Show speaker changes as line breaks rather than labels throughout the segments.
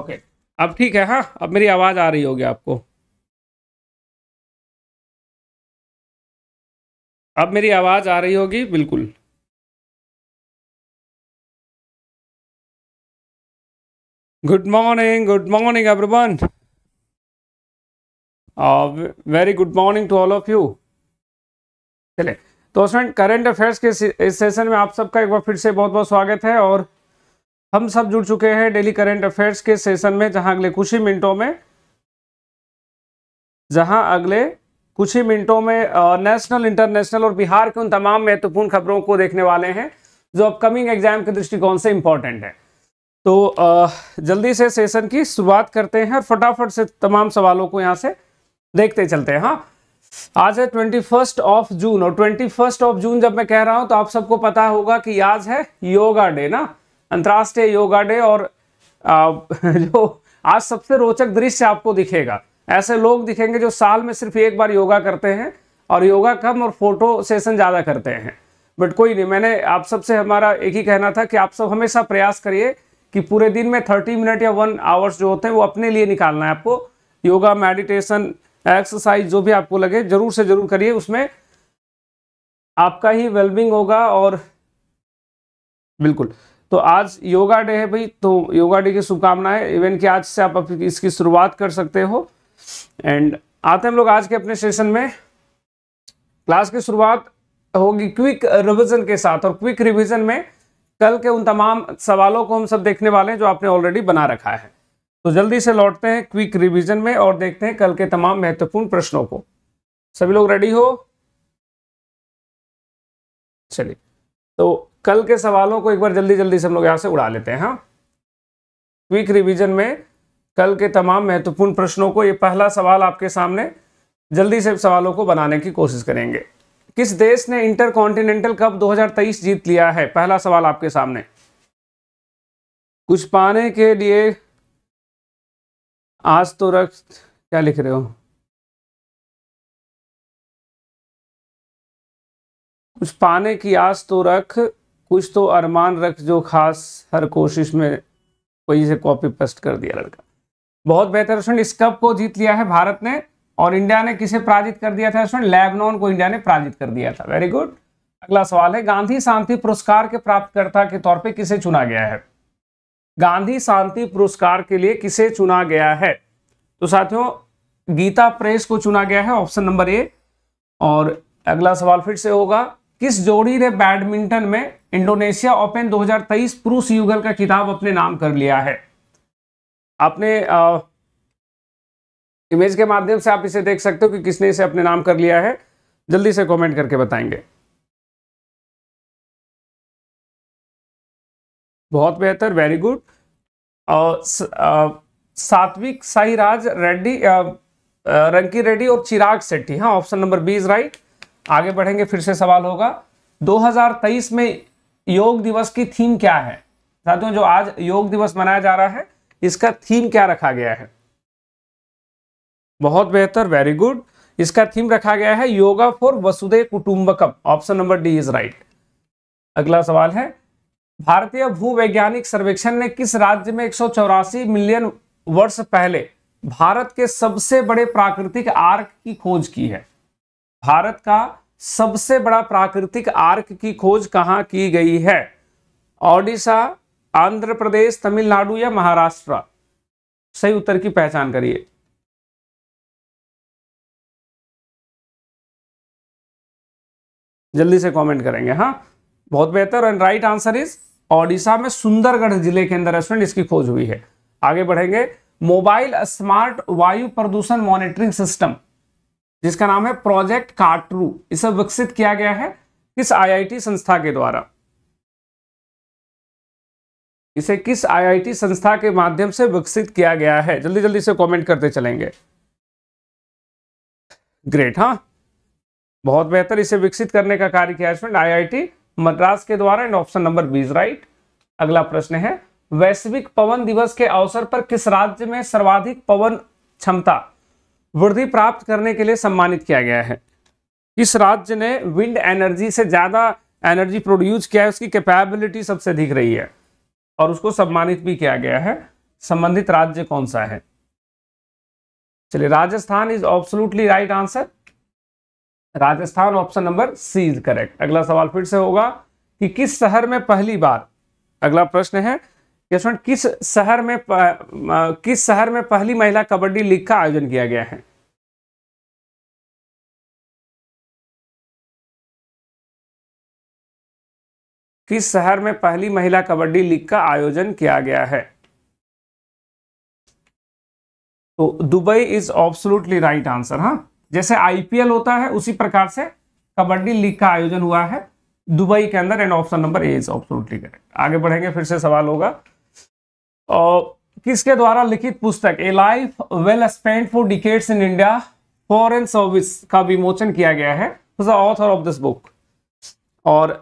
Okay अब ठीक है हाँ अब मेरी आवाज़ आ रही होगी आपको अब मेरी आवाज़ आ रही होगी बिल्कुल
good morning good morning everyone
very good morning to all of you चले तो करंट अफेयर्स के इस सेशन में आप सबका एक बार फिर से बहुत बहुत स्वागत है और हम सब जुड़ चुके हैं डेली करंट अफेयर्स के सेशन में जहां अगले कुछ ही मिनटों में जहां अगले कुछ ही मिनटों में नेशनल इंटरनेशनल और बिहार के उन तमाम महत्वपूर्ण खबरों को देखने वाले हैं जो अपकमिंग एग्जाम के दृष्टिकोण से इंपॉर्टेंट है तो जल्दी से सेशन की शुरुआत करते हैं और फटाफट से तमाम सवालों को यहाँ से देखते चलते हैं हाँ आज है ट्वेंटी फर्स्ट ऑफ जून और ट्वेंटी फर्स्ट ऑफ जून जब मैं कह रहा हूँ तो आप सबको पता होगा कि आज है योगा डे ना अंतर्राष्ट्रीय योगा डे और आ, जो आज सबसे रोचक दृश्य आपको दिखेगा ऐसे लोग दिखेंगे जो साल में सिर्फ एक बार योगा करते हैं और योगा कम और फोटो सेशन ज़्यादा करते हैं बट कोई नहीं मैंने आप सबसे हमारा एक ही कहना था कि आप सब हमेशा प्रयास करिए कि पूरे दिन में थर्टी मिनट या वन आवर्स जो होते हैं वो अपने लिए निकालना है आपको योगा मेडिटेशन एक्सरसाइज जो भी आपको लगे ज़रूर से ज़रूर करिए उसमें आपका ही वेलबिंग होगा और बिल्कुल तो आज योगा डे है भाई तो योगा डे की शुभकामनाएं इवन कि आज से आप इसकी शुरुआत कर सकते हो एंड आते हम लोग आज के अपने सेशन में क्लास की शुरुआत होगी क्विक रिविजन के साथ और क्विक रिविजन में कल के उन तमाम सवालों को हम सब देखने वाले हैं जो आपने ऑलरेडी बना रखा है तो जल्दी से लौटते हैं क्विक रिविजन में और देखते हैं कल के तमाम महत्वपूर्ण प्रश्नों को सभी लोग रेडी हो चलिए तो कल के सवालों को एक बार जल्दी जल्दी से हम लोग यहाँ से उड़ा लेते हैं हाँ। क्विक रिवीजन में कल के तमाम महत्वपूर्ण प्रश्नों को ये पहला सवाल आपके सामने जल्दी से सवालों को बनाने की कोशिश करेंगे किस देश ने इंटर कॉन्टिनेंटल कप 2023 जीत लिया है पहला सवाल आपके सामने कुछ पाने
के लिए आज तो रख क्या लिख रहे हो कुछ पाने की
आज तो रख कुछ तो अरमान रख जो खास हर कोशिश में कोई से कॉपी पेस्ट कर दिया लड़का बहुत बेहतर स्टूडेंट इस कप को जीत लिया है भारत ने और इंडिया ने किसे पराजित कर दिया था स्टूडेंट लेबनॉन को इंडिया ने पराजित कर दिया था वेरी गुड अगला सवाल है गांधी शांति पुरस्कार के प्राप्तकर्ता के तौर पर किसे चुना गया है गांधी शांति पुरस्कार के लिए किसे चुना गया है तो साथियों गीता प्रेस को चुना गया है ऑप्शन नंबर ए और अगला सवाल फिर से होगा किस जोड़ी ने बैडमिंटन में इंडोनेशिया ओपन 2023 पुरुष युगल का खिताब अपने नाम कर लिया है आपने आ, इमेज के माध्यम से आप इसे देख
सकते हो कि किसने इसे अपने नाम कर लिया है जल्दी से कमेंट करके बताएंगे बहुत बेहतर वेरी गुड
सात्विक साईराज रेड्डी रंकी रेड्डी और चिराग सेट्टी हाँ option number B is right आगे बढ़ेंगे फिर से सवाल होगा 2023 में योग दिवस की थीम क्या है साथियों जो आज योग दिवस मनाया जा रहा है इसका थीम क्या रखा गया है बहुत बेहतर वेरी गुड इसका थीम रखा गया है योगा फॉर वसुदे कुटुंबकम option number D is right अगला सवाल है भारतीय भूवैज्ञानिक सर्वेक्षण ने किस राज्य में एक मिलियन वर्ष पहले भारत के सबसे बड़े प्राकृतिक आर्क की खोज की है भारत का सबसे बड़ा प्राकृतिक आर्क की खोज कहां की गई है ओडिशा आंध्र प्रदेश तमिलनाडु या महाराष्ट्र सही उत्तर की पहचान करिए
जल्दी से कमेंट करेंगे हाँ
बहुत बेहतर and right answer is Odisha में सुंदरगढ़ जिले के अंदर स्टूडेंट इसकी खोज हुई है आगे बढ़ेंगे मोबाइल स्मार्ट वायु प्रदूषण मॉनिटरिंग सिस्टम जिसका नाम है प्रोजेक्ट कार्टरू इसे विकसित किया गया है किस आईआईटी संस्था के द्वारा इसे किस आईआईटी संस्था के माध्यम से विकसित किया गया है जल्दी जल्दी से कमेंट करते चलेंगे ग्रेट हाँ बहुत बेहतर इसे विकसित करने का कार्य किया आई आई टी मद्रास के द्वारा and option number B is right अगला प्रश्न है वैश्विक पवन दिवस के अवसर पर किस राज्य में सर्वाधिक पवन क्षमता वृद्धि प्राप्त करने के लिए सम्मानित किया गया है किस राज्य ने विंड एनर्जी से ज़्यादा एनर्जी प्रोड्यूस किया है उसकी कैपेबिलिटी सबसे अधिक रही है और उसको सम्मानित भी किया गया है संबंधित राज्य कौन सा है चलिए Rajasthan is absolutely right answer Rajasthan option number C is correct अगला सवाल फिर से होगा कि किस शहर में पहली बार अगला प्रश्न है किस शहर में किस शहर में पहली महिला कबड्डी लीग का आयोजन किया गया है
किस शहर में पहली महिला कबड्डी लीग का आयोजन किया गया है
तो Dubai is absolutely right answer हाँ जैसे आईपीएल होता है उसी प्रकार से कबड्डी लीग का आयोजन हुआ है दुबई के अंदर and option number A is absolutely correct आगे बढ़ेंगे फिर से सवाल होगा किसके द्वारा लिखित पुस्तक a life well spend for decades in India foreign service का विमोचन किया गया है ऑथर ऑफ दिस बुक और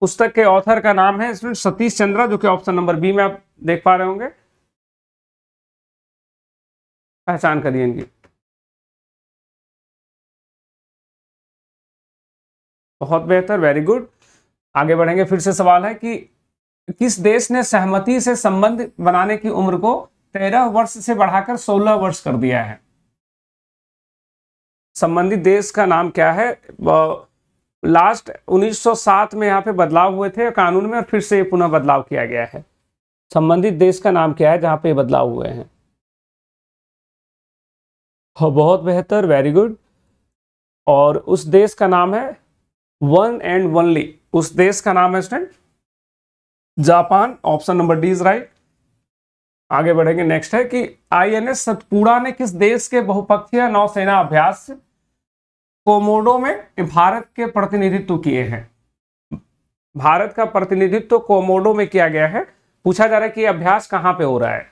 पुस्तक के ऑथर का नाम है स्टूडेंट सतीश चंद्रा जो कि ऑप्शन नंबर बी में आप देख पा रहे होंगे
पहचान करिए इनकी बहुत बेहतर वेरी गुड
आगे बढ़ेंगे फिर से सवाल है कि किस देश ने सहमति से संबंध बनाने की उम्र को तेरह वर्ष से बढ़ाकर सोलह वर्ष कर दिया है संबंधित देश का नाम क्या है लास्ट 1907 में यहाँ पे बदलाव हुए थे कानून में और फिर से पुनः बदलाव किया गया है संबंधित देश का नाम क्या है जहां पे बदलाव हुए हैं हो हाँ, बहुत बेहतर वेरी गुड और उस देश का नाम है वन एंड वनली उस देश का नाम है student Japan option number D is right आगे बढ़ेंगे नेक्स्ट है कि आईएनएस सतपुड़ा ने किस देश के बहुपक्षीय नौसेना अभ्यास कोमोडो में भारत के प्रतिनिधित्व किए हैं भारत का प्रतिनिधित्व कोमोडो में किया गया है पूछा जा रहा है कि अभ्यास कहां पे हो रहा है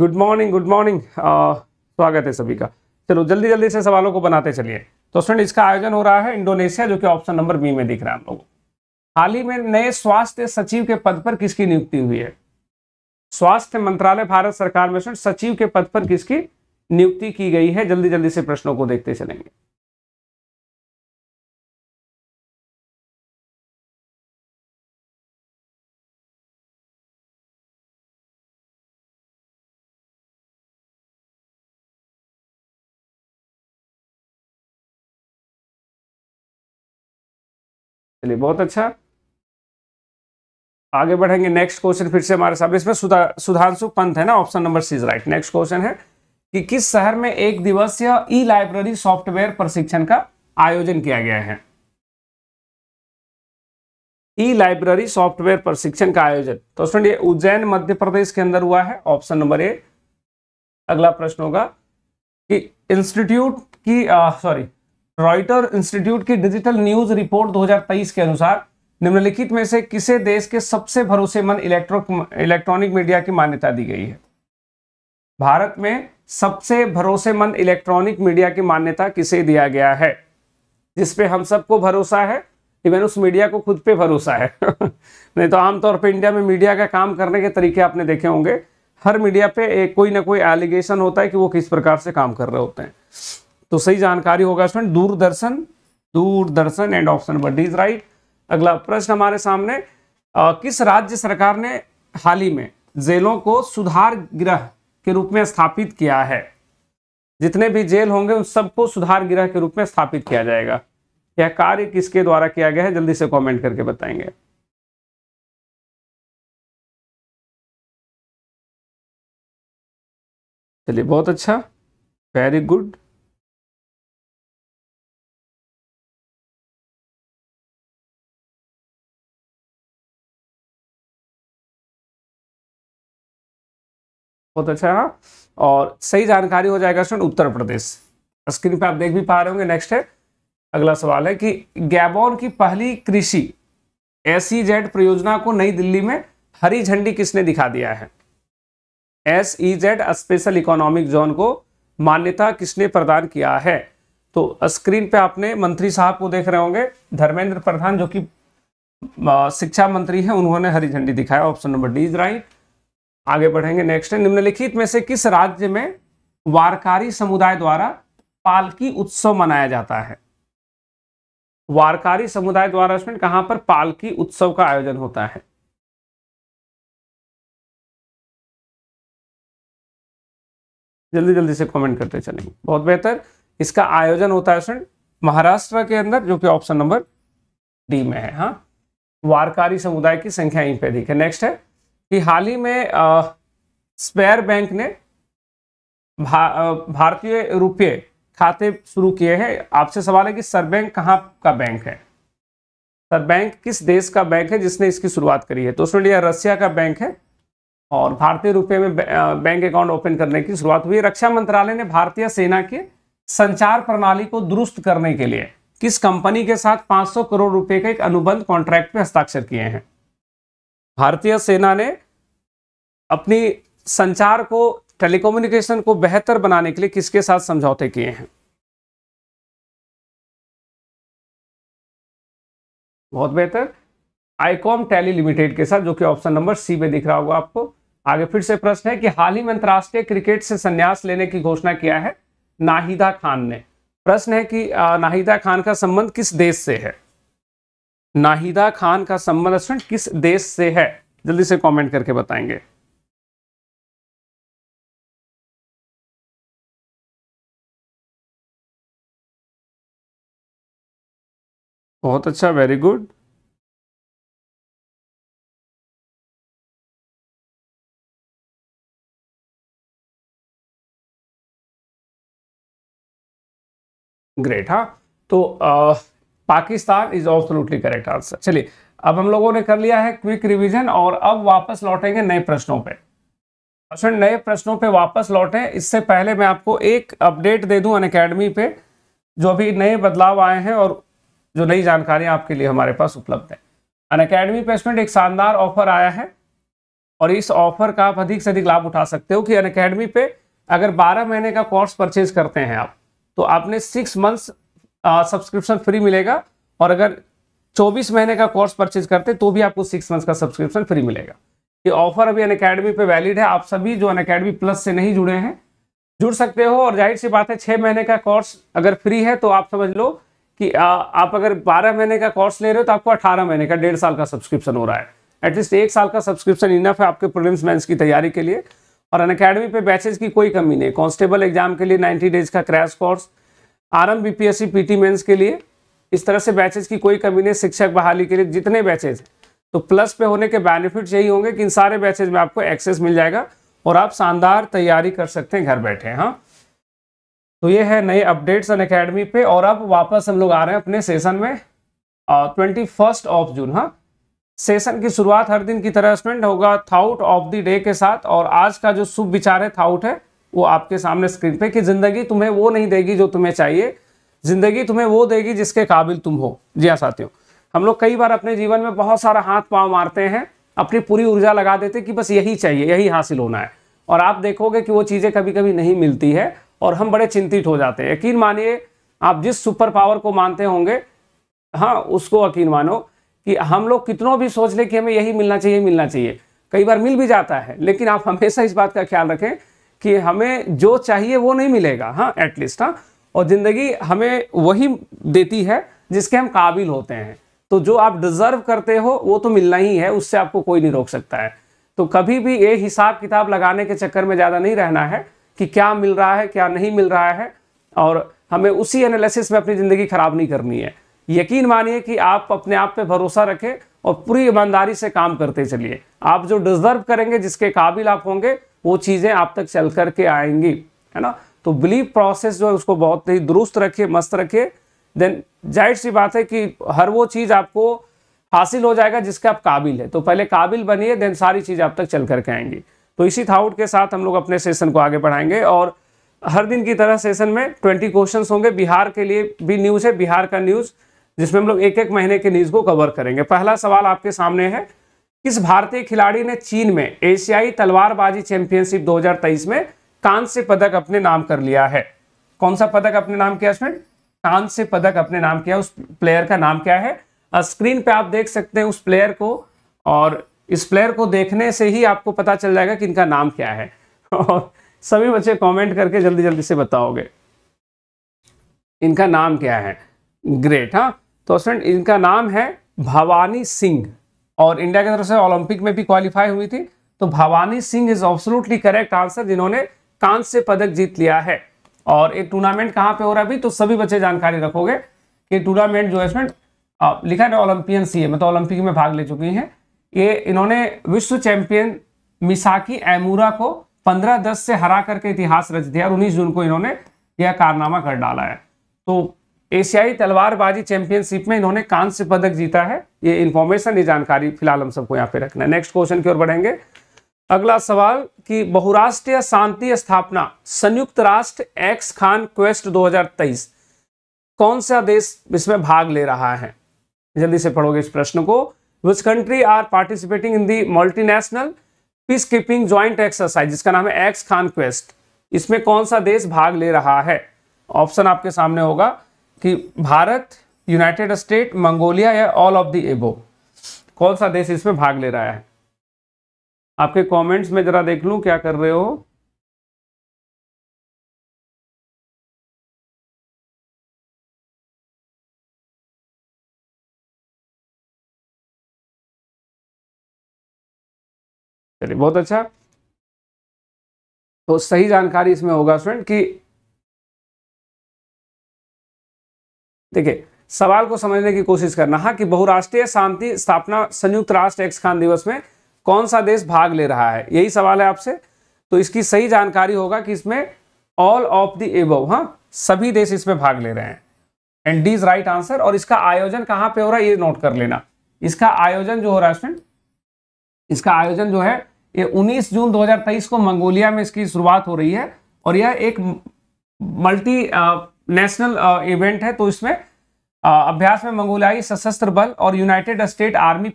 गुड मॉर्निंग गुड मॉर्निंग स्वागत है सभी का चलो जल्दी जल्दी से सवालों को बनाते चलिए तो फ्रेंड इसका आयोजन हो रहा है इंडोनेशिया जो कि ऑप्शन नंबर बी में दिख रहा है हम लोगों को हाल ही में नए स्वास्थ्य सचिव के पद पर किसकी नियुक्ति हुई है स्वास्थ्य मंत्रालय भारत सरकार में सचिव के पद पर किसकी
नियुक्ति की गई है जल्दी जल्दी से प्रश्नों को देखते चलेंगे
चलिए बहुत अच्छा आगे बढ़ेंगे नेक्स्ट क्वेश्चन फिर से हमारे सामने इसमें सुधांशु पंत है ना option number C is right next question है कि किस शहर में एक दिवसीय ई लाइब्रेरी सॉफ्टवेयर प्रशिक्षण का आयोजन किया गया है ई लाइब्रेरी सॉफ्टवेयर प्रशिक्षण का आयोजन तो स्टूडेंट ये उज्जैन मध्य प्रदेश के अंदर हुआ है ऑप्शन नंबर ए अगला प्रश्न होगा कि इंस्टीट्यूट की सॉरी रॉयटर इंस्टीट्यूट की डिजिटल न्यूज रिपोर्ट 2023 के अनुसार निम्नलिखित में से किसे देश के सबसे भरोसेमंद इलेक्ट्रो इलेक्ट्रॉनिक मीडिया की मान्यता दी गई है भारत में सबसे भरोसेमंद इलेक्ट्रॉनिक मीडिया की मान्यता किसे दिया गया है जिसपे हम सबको भरोसा है इवन उस मीडिया को खुद पे भरोसा है नहीं तो आमतौर पर इंडिया में मीडिया का काम करने के तरीके आपने देखे होंगे हर मीडिया पे एक कोई ना कोई एलिगेशन होता है कि वो किस प्रकार से काम कर रहे होते हैं तो सही जानकारी होगा student Doordarshan Doordarshan and option but is right अगला प्रश्न हमारे सामने आ, किस राज्य सरकार ने हाल ही में जेलों को सुधार गृह के रूप में स्थापित किया है जितने भी जेल होंगे उन सबको सुधार गृह के रूप में स्थापित किया जाएगा यह कार्य किसके द्वारा किया गया है जल्दी से कमेंट करके बताएंगे
चलिए बहुत अच्छा वेरी गुड
बहुत अच्छा है हाँ। और सही जानकारी हो जाएगा स्टूडेंट
उत्तर प्रदेश स्क्रीन पे आप देख भी पा रहे होंगे नेक्स्ट है अगला सवाल है कि गैबोन की पहली कृषि एस जेड e परियोजना को नई दिल्ली में हरी झंडी किसने दिखा दिया है S E Z special economic zone को मान्यता किसने प्रदान किया है तो स्क्रीन पे आपने मंत्री साहब को देख रहे होंगे धर्मेंद्र प्रधान जो कि शिक्षा मंत्री हैं उन्होंने हरी झंडी दिखाया option number D is right आगे बढ़ेंगे नेक्स्ट है निम्नलिखित में से किस राज्य में वारकारी समुदाय द्वारा पालकी उत्सव मनाया जाता है वारकारी समुदाय द्वारा उसमें कहां पर पालकी उत्सव का आयोजन होता है
जल्दी जल्दी से कमेंट करते
चलेंगे बहुत बेहतर इसका आयोजन होता है उसमें महाराष्ट्र के अंदर जो कि ऑप्शन नंबर डी में है हाँ वारकारी समुदाय की संख्या यहीं पर अधिक है नेक्स्ट है कि हाल ही में स्पेयर बैंक ने भा, भारतीय रुपये खाते शुरू किए हैं आपसे सवाल है कि सर बैंक कहाँ का बैंक है सर बैंक किस देश का बैंक है जिसने इसकी शुरुआत करी है तो उसमें लिया रसिया का बैंक है और भारतीय रुपये में बैंक अकाउंट ओपन करने की शुरुआत हुई रक्षा मंत्रालय ने भारतीय सेना के संचार प्रणाली को दुरुस्त करने के लिए किस कंपनी के साथ 500 करोड़ रुपए के एक अनुबंध कॉन्ट्रैक्ट में हस्ताक्षर किए हैं भारतीय सेना ने अपनी संचार को टेलीकम्युनिकेशन को बेहतर बनाने के लिए किसके
साथ समझौते किए हैं
बहुत बेहतर आईकॉम टेली लिमिटेड के साथ जो कि ऑप्शन नंबर सी में दिख रहा होगा आपको आगे फिर से प्रश्न है कि हाल ही में अंतर्राष्ट्रीय क्रिकेट से संन्यास लेने की घोषणा किया है नाहिदा खान ने प्रश्न है कि नाहिदा खान का संबंध किस देश से है नाहिदा खान का संरक्षण किस देश से है जल्दी से कमेंट करके
बताएंगे
बहुत अच्छा वेरी गुड
ग्रेट हा तो आ, Pakistan is absolutely correct answer चलिए अब हम लोगों ने कर लिया है क्विक रिवीजन और अब वापस लौटेंगे नए प्रश्नों पे अच्छा नए प्रश्नों पे वापस लौटे इससे पहले मैं आपको एक अपडेट दे दूं अन पे जो अभी नए बदलाव आए हैं और जो नई जानकारियां आपके लिए हमारे पास उपलब्ध है अन अकेडमी प्लेसमेंट एक शानदार ऑफर आया है और इस ऑफर का आप अधिक से अधिक लाभ उठा सकते हो कि अन अकेडमी पे अगर 12 महीने का कोर्स परचेज करते हैं आप तो आपने सिक्स मंथ्स सब्सक्रिप्शन फ्री मिलेगा और अगर 24 महीने का कोर्स परचेज करते तो भी आपको सिक्स मंथ का सब्सक्रिप्शन फ्री मिलेगा ये ऑफर अभी अन अकेडमी पर वैलिड है आप सभी जो अन अकेडमी प्लस से नहीं जुड़े हैं जुड़ सकते हो और जाहिर सी बात है छः महीने का कोर्स अगर फ्री है तो आप समझ लो कि आ, आप अगर बारह महीने का कोर्स ले रहे हो तो आपको अठारह महीने का डेढ़ साल का सब्सक्रिप्शन हो रहा है एटलीस्ट एक साल का सब्सक्रिप्शन इनफ है आपके प्रोलिम्स मैं की तैयारी के लिए और अन अकेडमी पे बैचेज की कोई कमी नहीं कॉन्स्टेबल एग्जाम के लिए 90 डेज का crash course R M PT mains mains के लिए इस तरह से बैचेज की कोई कमी नहीं शिक्षक बहाली के लिए जितने बैचेज तो प्लस पे होने के बेनिफिट्स यही होंगे कि इन सारे बैचेज में आपको एक्सेस मिल जाएगा और आप शानदार तैयारी कर सकते हैं घर बैठे हाँ तो ये है नए अपडेट्स अन अकेडमी पे और अब वापस हम लोग आ रहे हैं अपने सेशन में ट्वेंटी फर्स्ट ऑफ जून हाँ सेशन की शुरुआत हर दिन की तरह स्पेंड होगा थाउट ऑफ द डे के साथ और आज का जो शुभ विचार है थाउट है वो आपके सामने स्क्रीन पे कि ज़िंदगी तुम्हें वो नहीं देगी जो तुम्हें चाहिए ज़िंदगी तुम्हें वो देगी जिसके काबिल तुम हो जी हाँ साथियों हम लोग कई बार अपने जीवन में बहुत सारा हाथ पाँव मारते हैं अपनी पूरी ऊर्जा लगा देते कि बस यही चाहिए यही हासिल होना है और आप देखोगे कि वो चीज़ें कभी कभी नहीं मिलती है और हम बड़े चिंतित हो जाते हैं यकीन मानिए आप जिस सुपर पावर को मानते होंगे हाँ उसको यकीन मानो कि हम लोग कितनों भी सोच लें कि हमें यही मिलना चाहिए मिलना चाहिए कई बार मिल भी जाता है लेकिन आप हमेशा इस बात का ख्याल रखें कि हमें जो चाहिए वो नहीं मिलेगा हाँ एटलीस्ट हाँ और ज़िंदगी हमें वही देती है जिसके हम काबिल होते हैं तो जो आप डिज़र्व करते हो वो तो मिलना ही है उससे आपको कोई नहीं रोक सकता है तो कभी भी ये हिसाब किताब लगाने के चक्कर में ज़्यादा नहीं रहना है कि क्या मिल रहा है क्या नहीं मिल रहा है और हमें उसी एनालिसिस में अपनी ज़िंदगी ख़राब नहीं करनी है यकीन मानिए कि आप अपने आप पे भरोसा रखें और पूरी ईमानदारी से काम करते चलिए आप जो डिज़र्व करेंगे जिसके काबिल आप होंगे वो चीज़ें आप तक चल करके आएंगी है ना तो बिलीव प्रोसेस जो है उसको बहुत ही दुरुस्त रखिए मस्त रखिए देन जाहिर सी बात है कि हर वो चीज़ आपको हासिल हो जाएगा जिसके आप काबिल है तो पहले काबिल बनिए देन सारी चीज़ आप तक चल करके आएंगी तो इसी थाउट के साथ हम लोग अपने सेशन को आगे बढ़ाएंगे और हर दिन की तरह सेशन में ट्वेंटी क्वेश्चन होंगे बिहार के लिए भी न्यूज़ है बिहार का न्यूज़ जिसमें हम लोग एक एक महीने के न्यूज़ को कवर करेंगे पहला सवाल आपके सामने है किस भारतीय खिलाड़ी ने चीन में एशियाई तलवारबाजी चैंपियनशिप 2023 में कांस्य पदक अपने नाम कर लिया है कौन सा पदक अपने नाम किया स्टूडेंट कांस्य पदक अपने नाम किया उस प्लेयर का नाम क्या है स्क्रीन पे आप देख सकते हैं उस प्लेयर को और इस प्लेयर को देखने से ही आपको पता चल जाएगा कि इनका नाम क्या है और सभी बच्चे कॉमेंट करके जल्दी जल्दी से बताओगे इनका नाम क्या है ग्रेट हाँ तो स्टूडेंट इनका नाम है भवानी सिंह और इंडिया की तरफ से ओलंपिक में भी क्वालिफाई हुई थी तो Bhavani Singh is absolutely correct answer जिन्होंने कांस्य पदक जीत लिया है और ये टूर्नामेंट कहाँ पे हो रहा है अभी तो सभी बच्चे जानकारी रखोगे कि टूर्नामेंट जो है इसमें लिखा है ओलंपियन सी है मतलब ओलंपिक में भाग ले चुकी हैं ये इन्होंने विश्व चैंपियन मिसाकी एमूरा को पंद्रह दस से हरा करके इतिहास रच दिया और उन्नीस जून को इन्होंने यह कारनामा कर डाला है तो एशियाई तलवारबाजी चैंपियनशिप में इन्होंने कांस्य पदक जीता है ये इन्फॉर्मेशन ये जानकारी फिलहाल हम सबको यहाँ पे रखना है नेक्स्ट क्वेश्चन की ओर बढ़ेंगे अगला सवाल कि बहुराष्ट्रीय शांति स्थापना संयुक्त राष्ट्र एक्स खान क्वेस्ट 2023 कौन सा देश इसमें भाग ले रहा है जल्दी से पढ़ोगे इस प्रश्न को which country are participating in the multinational peace keeping joint exercise जिसका नाम है एक्स खान क्वेस्ट इसमें कौन सा देश भाग ले रहा है ऑप्शन आपके सामने होगा कि भारत यूनाइटेड स्टेट मंगोलिया या ऑल ऑफ द एबो कौन सा देश इसमें भाग ले रहा है आपके
कमेंट्स में ज़रा देख लू क्या कर रहे हो चलिए बहुत अच्छा तो सही जानकारी इसमें होगा स्टूडेंट कि देखिए सवाल को समझने की कोशिश करना
है हाँ, कि बहुराष्ट्रीय शांति स्थापना संयुक्त राष्ट्र एक्स खान दिवस में कौन सा देश भाग ले रहा है यही सवाल है आपसे तो इसकी सही जानकारी होगा कि इसमें ऑल ऑफ द एबव हाँ सभी देश इसमें भाग ले रहे हैं and D is right answer और इसका आयोजन कहाँ पे हो रहा है ये नोट कर लेना इसका आयोजन जो हो रहा है इसका आयोजन जो है ये 19 जून 2023 को मंगोलिया में इसकी शुरुआत हो रही है और यह एक मल्टी नेशनल इवेंट है तो इसमें अभ्यास में मंगोलियाई सशस्त्र बल और United State army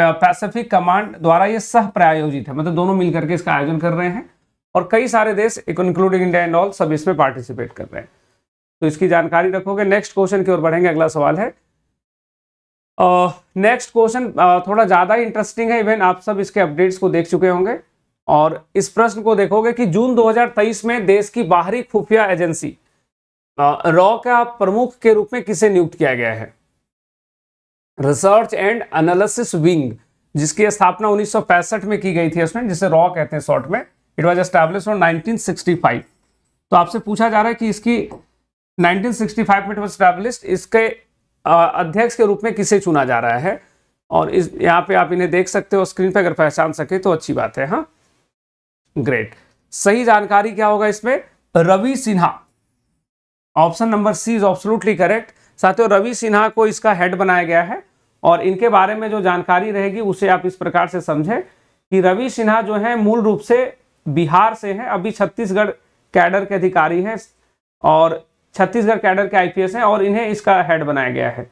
Pacific command द्वारा ये सह प्रायोजित है मतलब दोनों मिलकर के इसका आयोजन कर रहे हैं और कई सारे देश इंक्लूडिंग इंडिया एंड ऑल सब इसमें पार्टिसिपेट कर रहे हैं तो इसकी जानकारी रखोगे नेक्स्ट क्वेश्चन की ओर बढ़ेंगे अगला सवाल है नेक्स्ट uh, क्वेश्चन uh, थोड़ा ज़्यादा इंटरेस्टिंग है इवन आप सब इसके अपडेट्स को देख चुके होंगे और इस प्रश्न को देखोगे कि जून 2023 में देश की बाहरी खुफिया एजेंसी रॉ का प्रमुख के रूप में किसे नियुक्त किया गया है रिसर्च एंड एनालिसिस विंग जिसकी स्थापना 1965 में की गई थी उसमें जिसे रॉ कहते हैं शॉर्ट में इट वाज एस्टैब्लिश ऑन 1965 तो आपसे पूछा जा रहा है कि इसकी 1965 में एस्टैब्लिश इसके अध्यक्ष के रूप में किसे चुना जा रहा है और इस यहाँ पे आप इन्हें देख सकते हो स्क्रीन पे अगर पहचान सके तो अच्छी बात है हाँ ग्रेट सही जानकारी क्या होगा इसमें Ravi Sinha option number C is absolutely correct साथियों रवि सिन्हा को इसका हेड बनाया गया है और इनके बारे में जो जानकारी रहेगी उसे आप इस प्रकार से समझें कि रवि सिन्हा जो है मूल रूप से बिहार से हैं अभी छत्तीसगढ़ कैडर के अधिकारी हैं और छत्तीसगढ़ कैडर के आईपीएस हैं और इन्हें इसका हेड बनाया गया है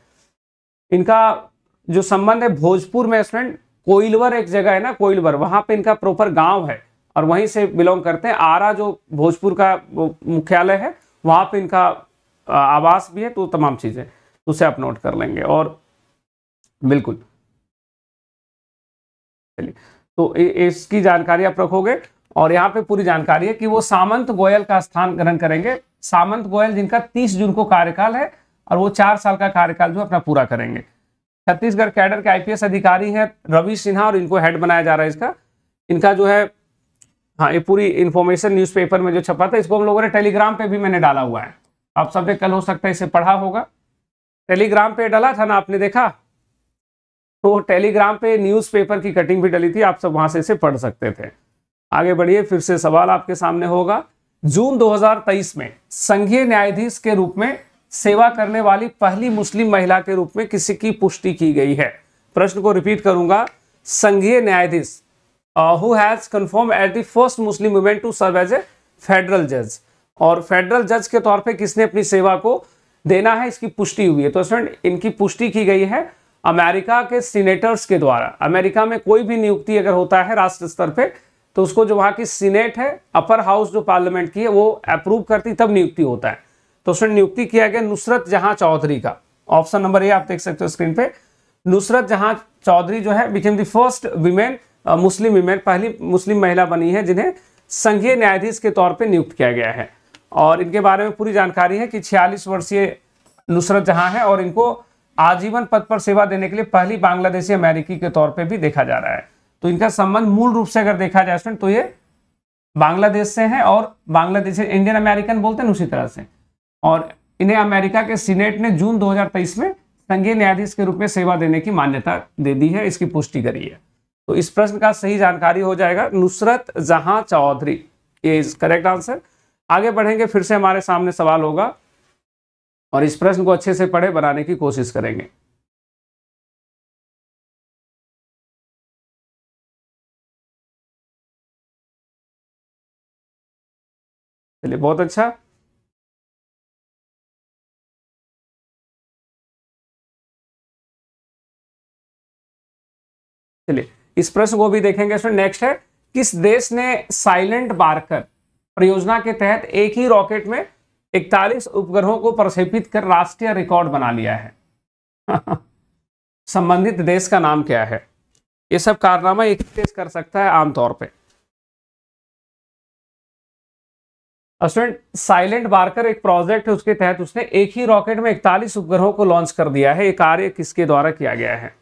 इनका जो संबंध है भोजपुर में स्टूडेंट कोइलवर एक जगह है ना कोइलवर वहाँ पे इनका प्रॉपर गांव है और वहीं से बिलोंग करते हैं आरा जो भोजपुर का मुख्यालय है वहाँ पे इनका आवास भी है तो तमाम चीज़ें तो उसे आप नोट कर लेंगे और बिल्कुल चलिए तो इसकी जानकारी आप रखोगे और यहाँ पे पूरी जानकारी है कि वो सामंत गोयल का स्थान ग्रहण करेंगे सामंत गोयल जिनका 30 जून को कार्यकाल है और वो चार साल का कार्यकाल जो अपना पूरा करेंगे छत्तीसगढ़ कैडर के आईपीएस अधिकारी हैं रवि सिन्हा और इनको हेड बनाया जा रहा है इसका इनका जो है हाँ ये पूरी इन्फॉर्मेशन न्यूज़पेपर में जो छपा था इसको हम लोगों ने टेलीग्राम पे भी मैंने डाला हुआ है आप सबने कल हो सकता है इसे पढ़ा होगा टेलीग्राम पे डाला था ना आपने देखा तो टेलीग्राम पे न्यूज़पेपर की कटिंग भी डली थी आप सब वहां से इसे पढ़ सकते थे आगे बढ़िए फिर से सवाल आपके सामने होगा जून दो में संघीय न्यायाधीश के रूप में सेवा करने वाली पहली मुस्लिम महिला के रूप में किसी की पुष्टि की गई है प्रश्न को रिपीट करूंगा संघीय न्यायाधीश who has confirm as the first Muslim women to serve as a federal जज और फेडरल जज के तौर पे किसने अपनी सेवा को देना है इसकी पुष्टि हुई है तो स्टूडेंट इनकी पुष्टि की गई है अमेरिका के सीनेटर्स के द्वारा अमेरिका में कोई भी नियुक्ति अगर होता है राष्ट्र स्तर पे तो उसको जो वहाँ की सीनेट है अपर हाउस जो पार्लियामेंट की है वो अप्रूव करती तब नियुक्ति होता है तो स्टूडेंट नियुक्ति किया गया नुसरत जहां चौधरी का ऑप्शन नंबर ए आप देख सकते हो स्क्रीन पे नुसरत जहां चौधरी जो है became the first women Muslim women पहली मुस्लिम महिला बनी है जिन्हें संघीय न्यायाधीश के तौर पर नियुक्त किया गया है और इनके बारे में पूरी जानकारी है कि छियालीस वर्षीय नुसरत जहां है और इनको आजीवन पद पर सेवा देने के लिए पहली बांग्लादेशी अमेरिकी के तौर पर भी देखा जा रहा है तो इनका संबंध मूल रूप से अगर देखा जाए स्टूडेंट तो ये बांग्लादेश से हैं और बांग्लादेश इंडियन अमेरिकन बोलते हैं उसी तरह से और इन्हें अमेरिका के सीनेट ने जून दो में संघीय न्यायाधीश के रूप में सेवा देने की मान्यता दे दी है इसकी पुष्टि करी है तो इस प्रश्न का सही जानकारी हो जाएगा नुसरत जहां चौधरी ये इज करेक्ट आंसर आगे बढ़ेंगे फिर से हमारे सामने सवाल होगा और इस प्रश्न को अच्छे से पढ़े बनाने की कोशिश करेंगे
चलिए बहुत अच्छा
चलिए इस प्रश्न को भी देखेंगे इसमें नेक्स्ट है
किस देश ने साइलेंट बारकर परियोजना के तहत एक ही रॉकेट में 41 उपग्रहों को प्रक्षेपित कर राष्ट्रीय रिकॉर्ड बना लिया है संबंधित देश का नाम क्या है ये सब कारनामा एक ही देश कर सकता है आमतौर
पे स्टूडेंट साइलेंट बारकर
एक प्रोजेक्ट है उसके तहत उसने एक ही रॉकेट में 41 उपग्रहों को लॉन्च कर दिया है ये कार्य किसके द्वारा किया गया है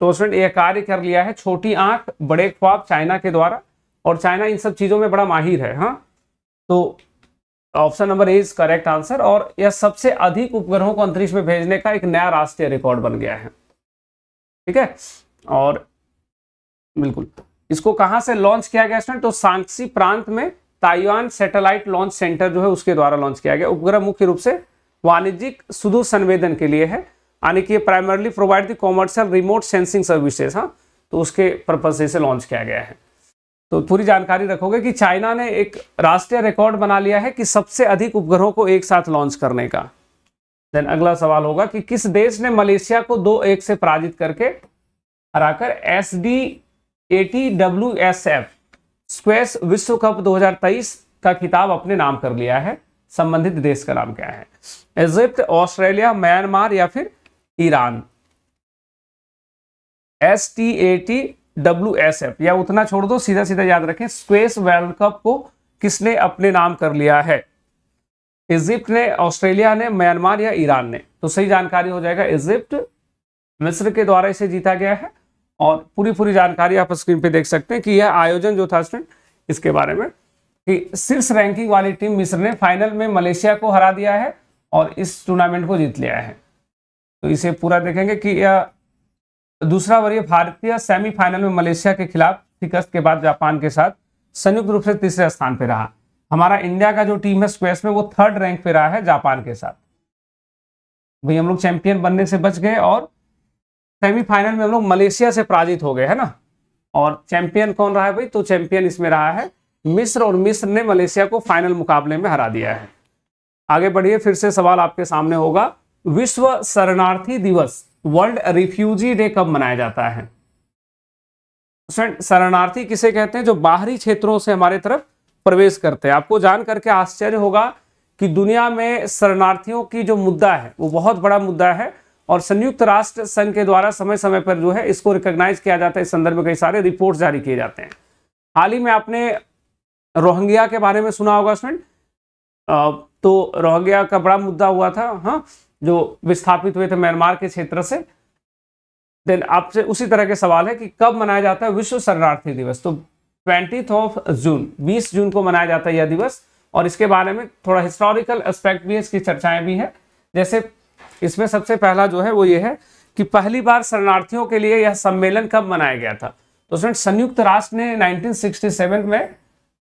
तो स्टूडेंट यह कार्य कर लिया है छोटी आंख बड़े ख्वाब चाइना के द्वारा और चाइना इन सब चीज़ों में बड़ा माहिर है हाँ तो option number A is correct answer और यह सबसे अधिक उपग्रहों को अंतरिक्ष में भेजने का एक नया राष्ट्रीय रिकॉर्ड बन गया है ठीक है और बिल्कुल इसको कहां से लॉन्च किया गया स्टूडेंट तो सांक्सी प्रांत में ताइवान सैटेलाइट लॉन्च सेंटर जो है उसके द्वारा लॉन्च किया गया उपग्रह मुख्य रूप से वाणिज्यिक सुदूर संवेदन के लिए है यानी कि primarily provide the commercial remote sensing services हाँ तो उसके पर्पज से इसे लॉन्च किया गया है तो पूरी जानकारी रखोगे कि चाइना ने एक राष्ट्रीय रिकॉर्ड बना लिया है कि सबसे अधिक उपग्रहों को एक साथ लॉन्च करने का देन अगला सवाल होगा कि किस देश ने मलेशिया को दो एक से पराजित करके हराकर S D A T W S F squash विश्व कप 2023 का खिताब अपने नाम कर लिया है संबंधित देश का नाम क्या है इजिप्ट ऑस्ट्रेलिया म्यांमार या फिर Iran S T A T W S F या उतना छोड़ दो सीधा सीधा याद रखें स्क्वेस वर्ल्ड कप को किसने अपने नाम कर लिया है इजिप्ट ने ऑस्ट्रेलिया ने म्यांमार या ईरान ने तो सही जानकारी हो जाएगा इजिप्ट मिस्र के द्वारा इसे जीता गया है और पूरी पूरी जानकारी आप स्क्रीन पे देख सकते हैं कि यह आयोजन जो था स्टूडेंट इसके बारे में कि शीर्ष रैंकिंग वाली टीम मिस्र ने फाइनल में मलेशिया को हरा दिया है और इस टूर्नामेंट को जीत लिया है तो इसे पूरा देखेंगे कि यह दूसरा वर्य भारतीय सेमीफाइनल में मलेशिया के खिलाफ शिकस्त के बाद जापान के साथ संयुक्त रूप से तीसरे स्थान पर रहा हमारा इंडिया का जो टीम है स्क्वेस में वो थर्ड रैंक पे रहा है जापान के साथ भाई हम लोग चैंपियन बनने से बच गए और सेमीफाइनल में हम लोग मलेशिया से पराजित हो गए है ना और चैंपियन कौन रहा है भाई तो चैंपियन इसमें रहा है मिस्र और मिस्र ने मलेशिया को फाइनल मुकाबले में हरा दिया है आगे बढ़िए फिर से सवाल आपके सामने होगा विश्व शरणार्थी दिवस वर्ल्ड रिफ्यूजी डे कब मनाया जाता है शरणार्थी किसे कहते हैं जो बाहरी क्षेत्रों से हमारे तरफ प्रवेश करते हैं आपको जान करके आश्चर्य होगा कि दुनिया में शरणार्थियों की जो मुद्दा है वो बहुत बड़ा मुद्दा है और संयुक्त राष्ट्र संघ के द्वारा समय समय पर जो है इसको रिकॉग्नाइज किया जाता है इस संदर्भ में कई सारे रिपोर्ट जारी किए जाते हैं हाल ही में आपने रोहंग्या के बारे में सुना होगा स्टूडेंट तो रोहंग्या का बड़ा मुद्दा हुआ था हाँ जो विस्थापित हुए थे म्यांमार के क्षेत्र से देन आपसे उसी तरह के सवाल है कि कब मनाया जाता है विश्व शरणार्थी दिवस तो ट्वेंटी ऑफ जून बीस जून को मनाया जाता है यह दिवस और इसके बारे में थोड़ा हिस्टोरिकल एस्पेक्ट भी है इसकी चर्चाएं भी है जैसे इसमें सबसे पहला जो है वो ये है कि पहली बार शरणार्थियों के लिए यह सम्मेलन कब मनाया गया था तो संयुक्त राष्ट्र ने 1967 में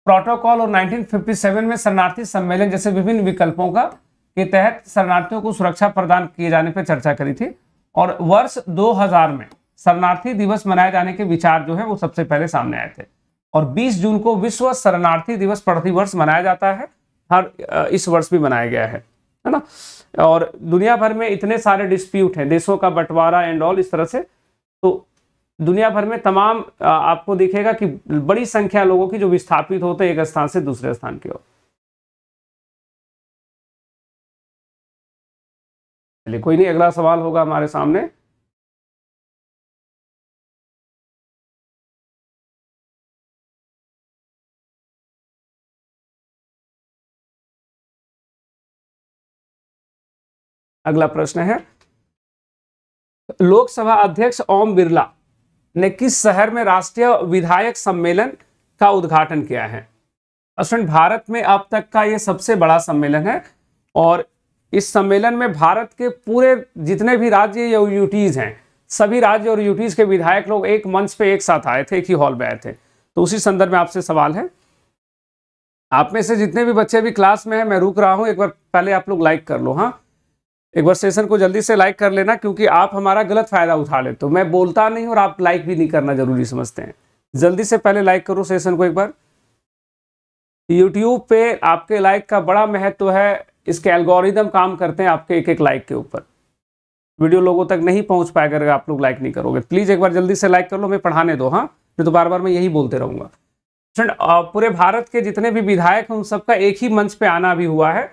प्रोटोकॉल और 1957 में शरणार्थी सम्मेलन जैसे विभिन्न विकल्पों का के तहत शरणार्थियों को सुरक्षा प्रदान किए जाने पर चर्चा करी थी और वर्ष 2000 में शरणार्थी दिवस मनाए जाने के विचार जो है वो सबसे पहले सामने आए थे और 20 जून को विश्व शरणार्थी दिवस प्रतिवर्ष मनाया जाता है हर इस वर्ष भी मनाया गया है है ना और दुनिया भर में इतने सारे डिस्प्यूट हैं देशों का बंटवारा एंड ऑल इस तरह से तो दुनिया भर में तमाम आपको देखेगा कि बड़ी संख्या लोगों की जो विस्थापित होते हैं एक स्थान से दूसरे स्थान की ओर
चलिए
कोई नहीं अगला सवाल होगा हमारे सामने अगला प्रश्न है
लोकसभा अध्यक्ष ओम बिरला ने किस शहर में राष्ट्रीय विधायक सम्मेलन का उद्घाटन किया है भारत में अब तक का यह सबसे बड़ा सम्मेलन है और इस सम्मेलन में भारत के पूरे जितने भी राज्य या यूटीज हैं सभी राज्य और यूटीज के विधायक लोग एक मंच पे एक साथ आए थे एक ही हॉल में आए थे तो उसी संदर्भ में आपसे सवाल है आप में से जितने भी बच्चे अभी क्लास में हैं मैं रुक रहा हूं एक बार पहले आप लोग लाइक कर लो हाँ एक बार सेशन को जल्दी से लाइक कर लेना क्योंकि आप हमारा गलत फायदा उठा लेते हो मैं बोलता नहीं और आप लाइक भी नहीं करना जरूरी समझते हैं जल्दी से पहले लाइक करो सेशन को एक बार यूट्यूब पे आपके लाइक का बड़ा महत्व है इसके एल्गोरिदम काम करते हैं आपके एक एक लाइक के ऊपर वीडियो लोगों तक नहीं पहुंच पाएगा अगर आप लोग लाइक नहीं करोगे प्लीज़ एक बार जल्दी से लाइक कर लो मैं पढ़ाने दो हाँ नहीं तो बार बार मैं यही बोलते रहूँगा पूरे भारत के जितने भी विधायक हैं उन सबका एक ही मंच पे आना भी हुआ है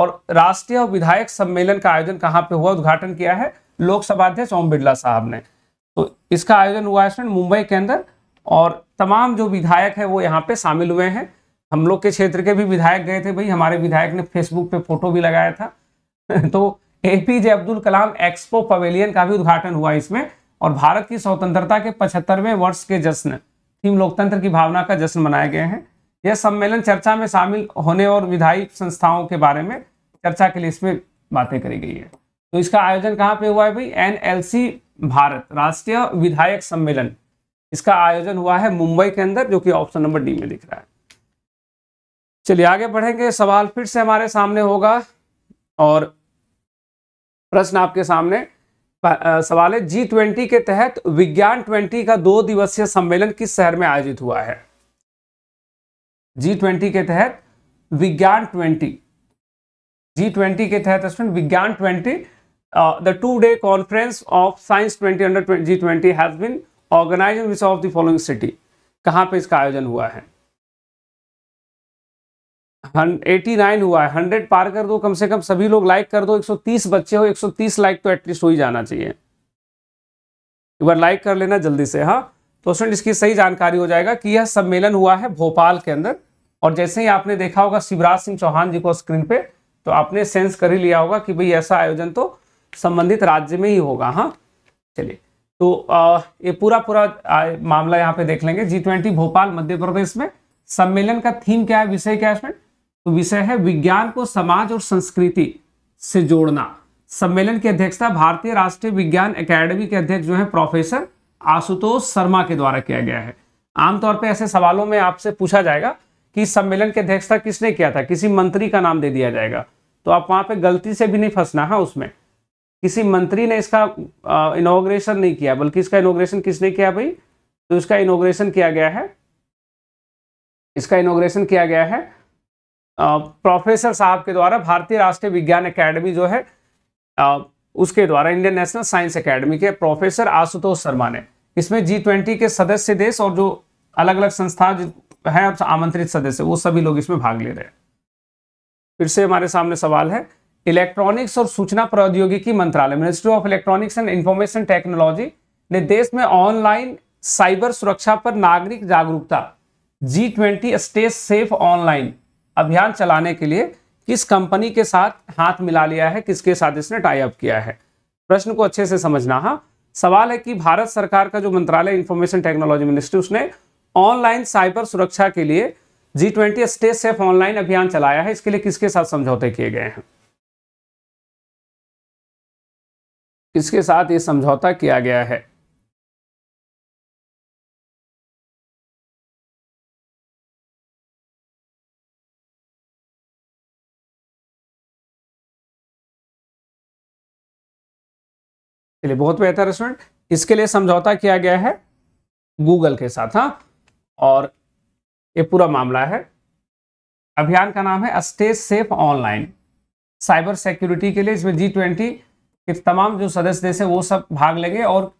और राष्ट्रीय विधायक सम्मेलन का आयोजन कहाँ पे हुआ उद्घाटन किया है लोकसभा अध्यक्ष ओम बिरला साहब ने तो इसका आयोजन हुआ है मुंबई के अंदर और तमाम जो विधायक है वो यहाँ पे शामिल हुए हैं हम लोग के क्षेत्र के भी विधायक गए थे भाई हमारे विधायक ने फेसबुक पे फोटो भी लगाया था तो A P J Abdul Kalam expo pavilion का भी उद्घाटन हुआ इसमें और भारत की स्वतंत्रता के पचहत्तरवें वर्ष के जश्न थीम लोकतंत्र की भावना का जश्न मनाए गए हैं यह सम्मेलन चर्चा में शामिल होने और विधायी संस्थाओं के बारे में चर्चा के लिए इसमें बातें करी गई है तो इसका आयोजन कहाँ पे हुआ है भाई एन भारत राष्ट्रीय विधायक सम्मेलन इसका आयोजन हुआ है मुंबई के अंदर जो कि ऑप्शन नंबर डी में दिख रहा है चलिए आगे बढ़ेंगे सवाल फिर से हमारे सामने होगा और प्रश्न आपके सामने सवाल है जी ट्वेंटी के तहत विज्ञान ट्वेंटी का दो दिवसीय सम्मेलन किस शहर में आयोजित हुआ है जी ट्वेंटी के तहत विज्ञान ट्वेंटी जी ट्वेंटी के तहत स्टूडेंट विज्ञान twenty the two day conference of science twenty under G twenty has been organise of the following city कहाँ पे इसका आयोजन हुआ है एटी नाइन हुआ है हंड्रेड पार कर दो कम से कम सभी लोग लाइक कर दो एक सौ तीस बच्चे हो 130 लाइक तो एटलीस्ट हो ही जाना चाहिए एक बार लाइक कर लेना जल्दी से हाँ तो स्टूडेंट इसकी सही जानकारी हो जाएगा कि यह सम्मेलन हुआ है भोपाल के अंदर और जैसे ही आपने देखा होगा शिवराज सिंह चौहान जी को स्क्रीन पे तो आपने सेंस कर ही लिया होगा कि भाई ऐसा आयोजन तो संबंधित राज्य में ही होगा हाँ चलिए तो आ, ये पूरा पूरा मामला यहाँ पे देख लेंगे जी ट्वेंटी भोपाल मध्य प्रदेश में सम्मेलन का थीम क्या है विषय क्या है स्टूडेंट तो विषय है विज्ञान को समाज और संस्कृति से जोड़ना सम्मेलन की अध्यक्षता भारतीय राष्ट्रीय विज्ञान एकेडमी के अध्यक्ष जो है प्रोफेसर आशुतोष शर्मा के द्वारा किया गया है आमतौर पर ऐसे सवालों में आपसे पूछा जाएगा कि सम्मेलन की अध्यक्षता किसने किया था किसी मंत्री का नाम दे दिया जाएगा तो आप वहां पर गलती से भी नहीं फंसना है हाँ, उसमें किसी मंत्री ने इसका इनोग्रेशन नहीं किया बल्कि इसका इनोग्रेशन किसने किया भाई तो इसका इनोग्रेशन किया गया है इसका इनोग्रेशन किया गया है प्रोफेसर साहब के द्वारा भारतीय राष्ट्रीय विज्ञान एकेडमी जो है उसके द्वारा इंडियन नेशनल साइंस एकेडमी के प्रोफेसर आशुतोष शर्मा ने इसमें जी ट्वेंटी के सदस्य देश और जो अलग अलग संस्था हैं आमंत्रित सदस्य वो सभी लोग इसमें भाग ले रहे हैं फिर से हमारे सामने सवाल है इलेक्ट्रॉनिक्स और सूचना प्रौद्योगिकी मंत्रालय ministry of electronics and information technology ने देश में ऑनलाइन साइबर सुरक्षा पर नागरिक जागरूकता G twenty stay safe online अभियान चलाने के लिए किस कंपनी के साथ हाथ मिला लिया है किसके साथ इसने टाइप किया है प्रश्न को अच्छे से समझना हाँ सवाल है कि भारत सरकार का जो मंत्रालय इंफॉर्मेशन टेक्नोलॉजी मिनिस्ट्री उसने ऑनलाइन साइबर सुरक्षा के लिए G twenty stay safe online अभियान चलाया है इसके लिए किसके साथ समझौते किए
गए हैं किसके साथ ये समझौता
किया गया है
चलिए बहुत बेहतर
स्टूडेंट इसके लिए समझौता किया गया है गूगल के साथ हाँ और ये पूरा मामला है अभियान का नाम है stay safe online cyber security के लिए इसमें जी ट्वेंटी के तमाम जो सदस्य देश हैं वो सब भाग लेंगे और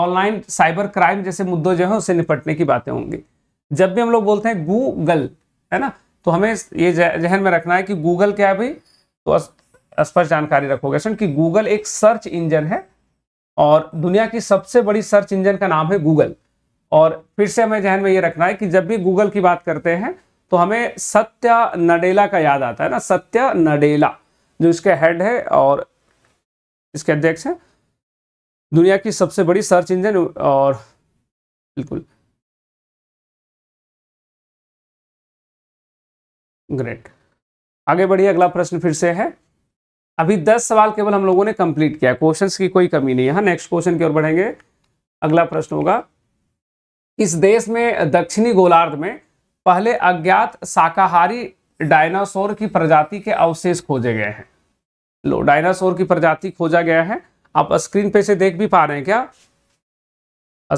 ऑनलाइन साइबर क्राइम जैसे मुद्दों जो है उससे निपटने की बातें होंगी जब भी हम लोग बोलते हैं गूगल है ना तो हमें ये जहन में रखना है कि गूगल क्या है भाई तो स्पष्ट जानकारी रखोगे सुन कि गूगल एक सर्च इंजन है और दुनिया की सबसे बड़ी सर्च इंजन का नाम है गूगल और फिर से हमें जहन में ये रखना है कि जब भी गूगल की बात करते हैं तो हमें सत्या नडेला का याद आता है ना सत्या नडेला जो इसके हेड है और इसके अध्यक्ष हैं दुनिया की सबसे बड़ी सर्च इंजन और बिल्कुल ग्रेट आगे बढ़िए अगला प्रश्न फिर से है अभी दस सवाल केवल हम लोगों ने कंप्लीट किया क्वेश्चन की कोई कमी नहीं है नेक्स्ट हाँ, क्वेश्चन की ओर बढ़ेंगे अगला प्रश्न होगा इस देश में दक्षिणी गोलार्ध में पहले अज्ञात शाकाहारी डायनासोर की प्रजाति के अवशेष खोजे गए हैं लो डायनासोर की प्रजाति खोजा गया है आप स्क्रीन पे से देख भी पा रहे हैं क्या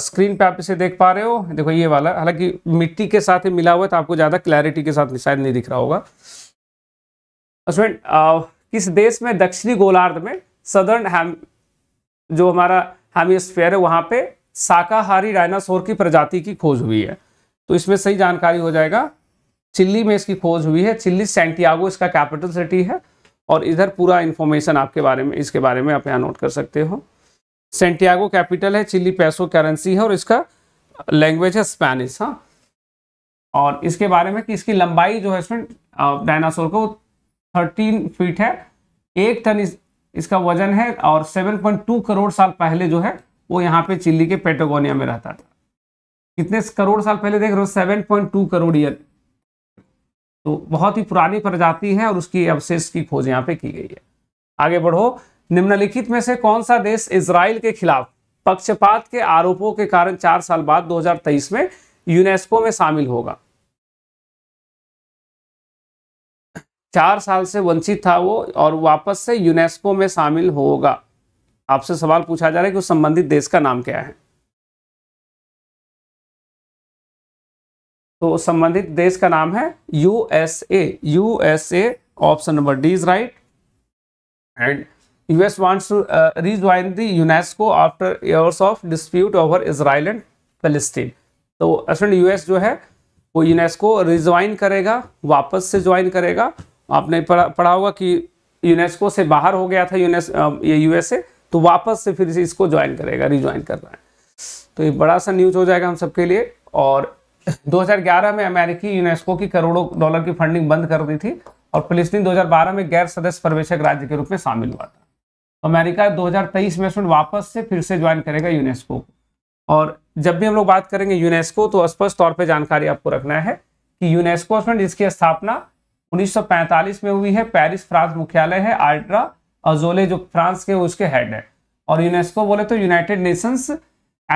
स्क्रीन पे आप इसे देख पा रहे हो देखो ये वाला हालांकि मिट्टी के साथ ही मिला हुआ है तो आपको ज़्यादा क्लैरिटी के साथ शायद नहीं दिख रहा होगा स्टूडेंट किस देश में दक्षिणी गोलार्ध में सदर्न हैम जो हमारा हेमिस्फेयर है वहाँ पे शाकाहारी डायनासोर की प्रजाति की खोज हुई है तो इसमें सही जानकारी हो जाएगा चिल्ली में इसकी खोज हुई है चिल्ली सेंटियागो इसका कैपिटल सिटी है और इधर पूरा इन्फॉर्मेशन आपके बारे में इसके बारे में आप यहाँ नोट कर सकते हो सेंटियागो कैपिटल है चिल्ली पैसो करेंसी है और इसका लैंग्वेज है स्पेनिश हाँ और इसके बारे में कि इसकी लंबाई जो है डायनासोर को थर्टीन फीट है एक टन इस, इसका वजन है और 7.2 करोड़ साल पहले जो है वो यहाँ पे चिल्ली के पेटोगोनिया में रहता था कितने करोड़ साल पहले देख रहे हो seven point two crore year तो बहुत ही पुरानी प्रजाति है और उसकी अवशेष की खोज यहाँ पे की गई है आगे बढ़ो निम्नलिखित में से कौन सा देश इसराइल के खिलाफ पक्षपात के आरोपों के कारण चार साल बाद दो में यूनेस्को में शामिल होगा चार साल से वंचित था वो और वापस से यूनेस्को में शामिल होगा आपसे सवाल पूछा जा रहा है कि उस संबंधित देश का नाम क्या है तो संबंधित देश का नाम है USA USA option number D is right and US wants to rejoin the UNESCO after years of dispute over Israel and Palestine तो असल यूएस जो है वो यूनेस्को रिज्वाइन करेगा वापस से ज्वाइन करेगा आपने पढ़ा पढ़ा होगा कि यूनेस्को से बाहर हो गया था यूनेस ये यूएसए तो वापस से फिर से इसको ज्वाइन करेगा रिज्वाइन कर रहा है तो ये बड़ा सा न्यूज हो जाएगा हम सबके लिए और 2011 में अमेरिकी यूनेस्को की करोड़ों डॉलर की फंडिंग बंद कर दी थी और फिलिस्तीन 2012 में गैर सदस्य प्रवेशक राज्य के रूप में शामिल हुआ था अमेरिका 2023 में स्टूडेंट वापस से फिर से ज्वाइन करेगा यूनेस्को और जब भी हम लोग बात करेंगे यूनेस्को तो स्पष्ट तौर पर जानकारी आपको रखना है कि यूनेस्को फंड इसकी स्थापना 1945 में हुई है पेरिस फ्रांस मुख्यालय है अल्ट्रा अजोले जो फ्रांस के उसके हेड है और यूनेस्को बोले तो United Nations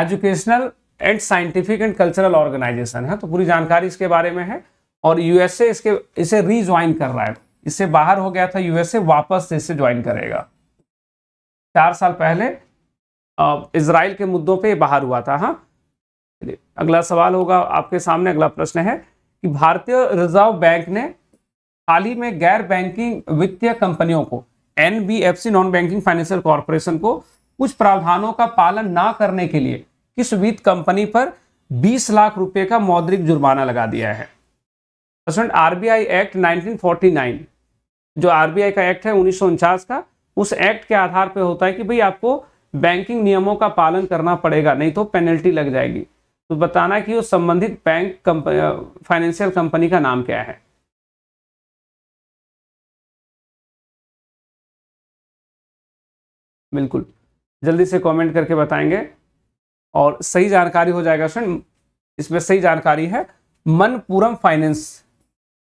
Educational and Scientific and Cultural Organisation है तो पूरी जानकारी इसके बारे में है और यूएसए इसके इसे रीज्वाइन कर रहा है इससे बाहर हो गया था यूएसए वापस इसे ज्वाइन करेगा चार साल पहले इसराइल के मुद्दों पर बाहर हुआ था हाँ अगला सवाल होगा आपके सामने अगला प्रश्न है कि भारतीय रिजर्व बैंक ने हाल ही में गैर बैंकिंग वित्तीय कंपनियों को NBFC non banking financial corporation को कुछ प्रावधानों का पालन ना करने के लिए किस वित्त कंपनी पर 20 लाख रुपए का मौद्रिक जुर्माना लगा दिया है आरबीआई एक्ट 1949 जो आरबीआई का एक्ट है उन्नीस का उस एक्ट के आधार पर होता है कि भाई आपको बैंकिंग नियमों का पालन करना पड़ेगा नहीं तो पेनल्टी लग जाएगी तो बताना कि वो संबंधित बैंक फाइनेंशियल कंपनी का नाम क्या है बिल्कुल जल्दी से कमेंट करके बताएंगे और सही जानकारी हो जाएगा स्टूडेंट इसमें सही जानकारी है Manappuram finance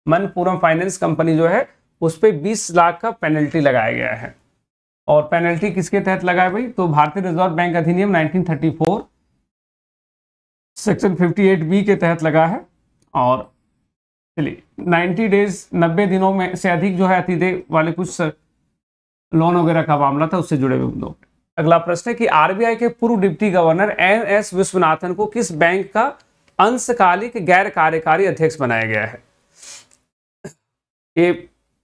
Manappuram finance company जो है उस पर बीस लाख का पेनल्टी लगाया गया है और पेनल्टी किसके तहत लगाया भाई तो भारतीय रिजर्व बैंक अधिनियम 1934 सेक्शन 58 बी के तहत लगा है और चलिए 90 डेज 90 दिनों में से अधिक जो है अतिदेय वाले कुछ लोन वगैरह का मामला था उससे जुड़े हुए मुद्दों अगला प्रश्न है कि आरबीआई के पूर्व deputy governor N S Vishwanathan को किस बैंक का अंशकालिक गैर कार्यकारी अध्यक्ष बनाया गया है ये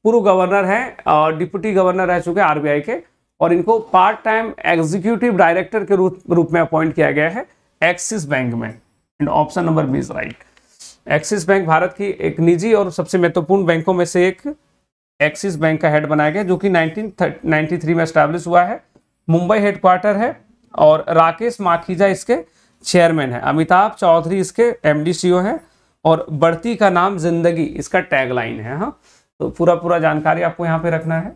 पूर्व गवर्नर हैं और डिप्टी गवर्नर रह चुके आरबीआई के और इनको पार्ट टाइम एग्जीक्यूटिव डायरेक्टर के रूप में अपॉइंट किया गया है एक्सिस बैंक में and option number B is right Axis bank Bharat की एक निजी और सबसे महत्वपूर्ण बैंकों में से एक एक्सिस बैंक का हेड बनाया गया जो कि 1993 में स्टैब्लिश हुआ है मुंबई हेडक्वार्टर है और राकेश माखीजा इसके चेयरमैन है अमिताभ चौधरी इसके एम डी हैं और बढ़ती का नाम जिंदगी इसका टैगलाइन है हाँ तो पूरा पूरा जानकारी आपको यहाँ पे रखना है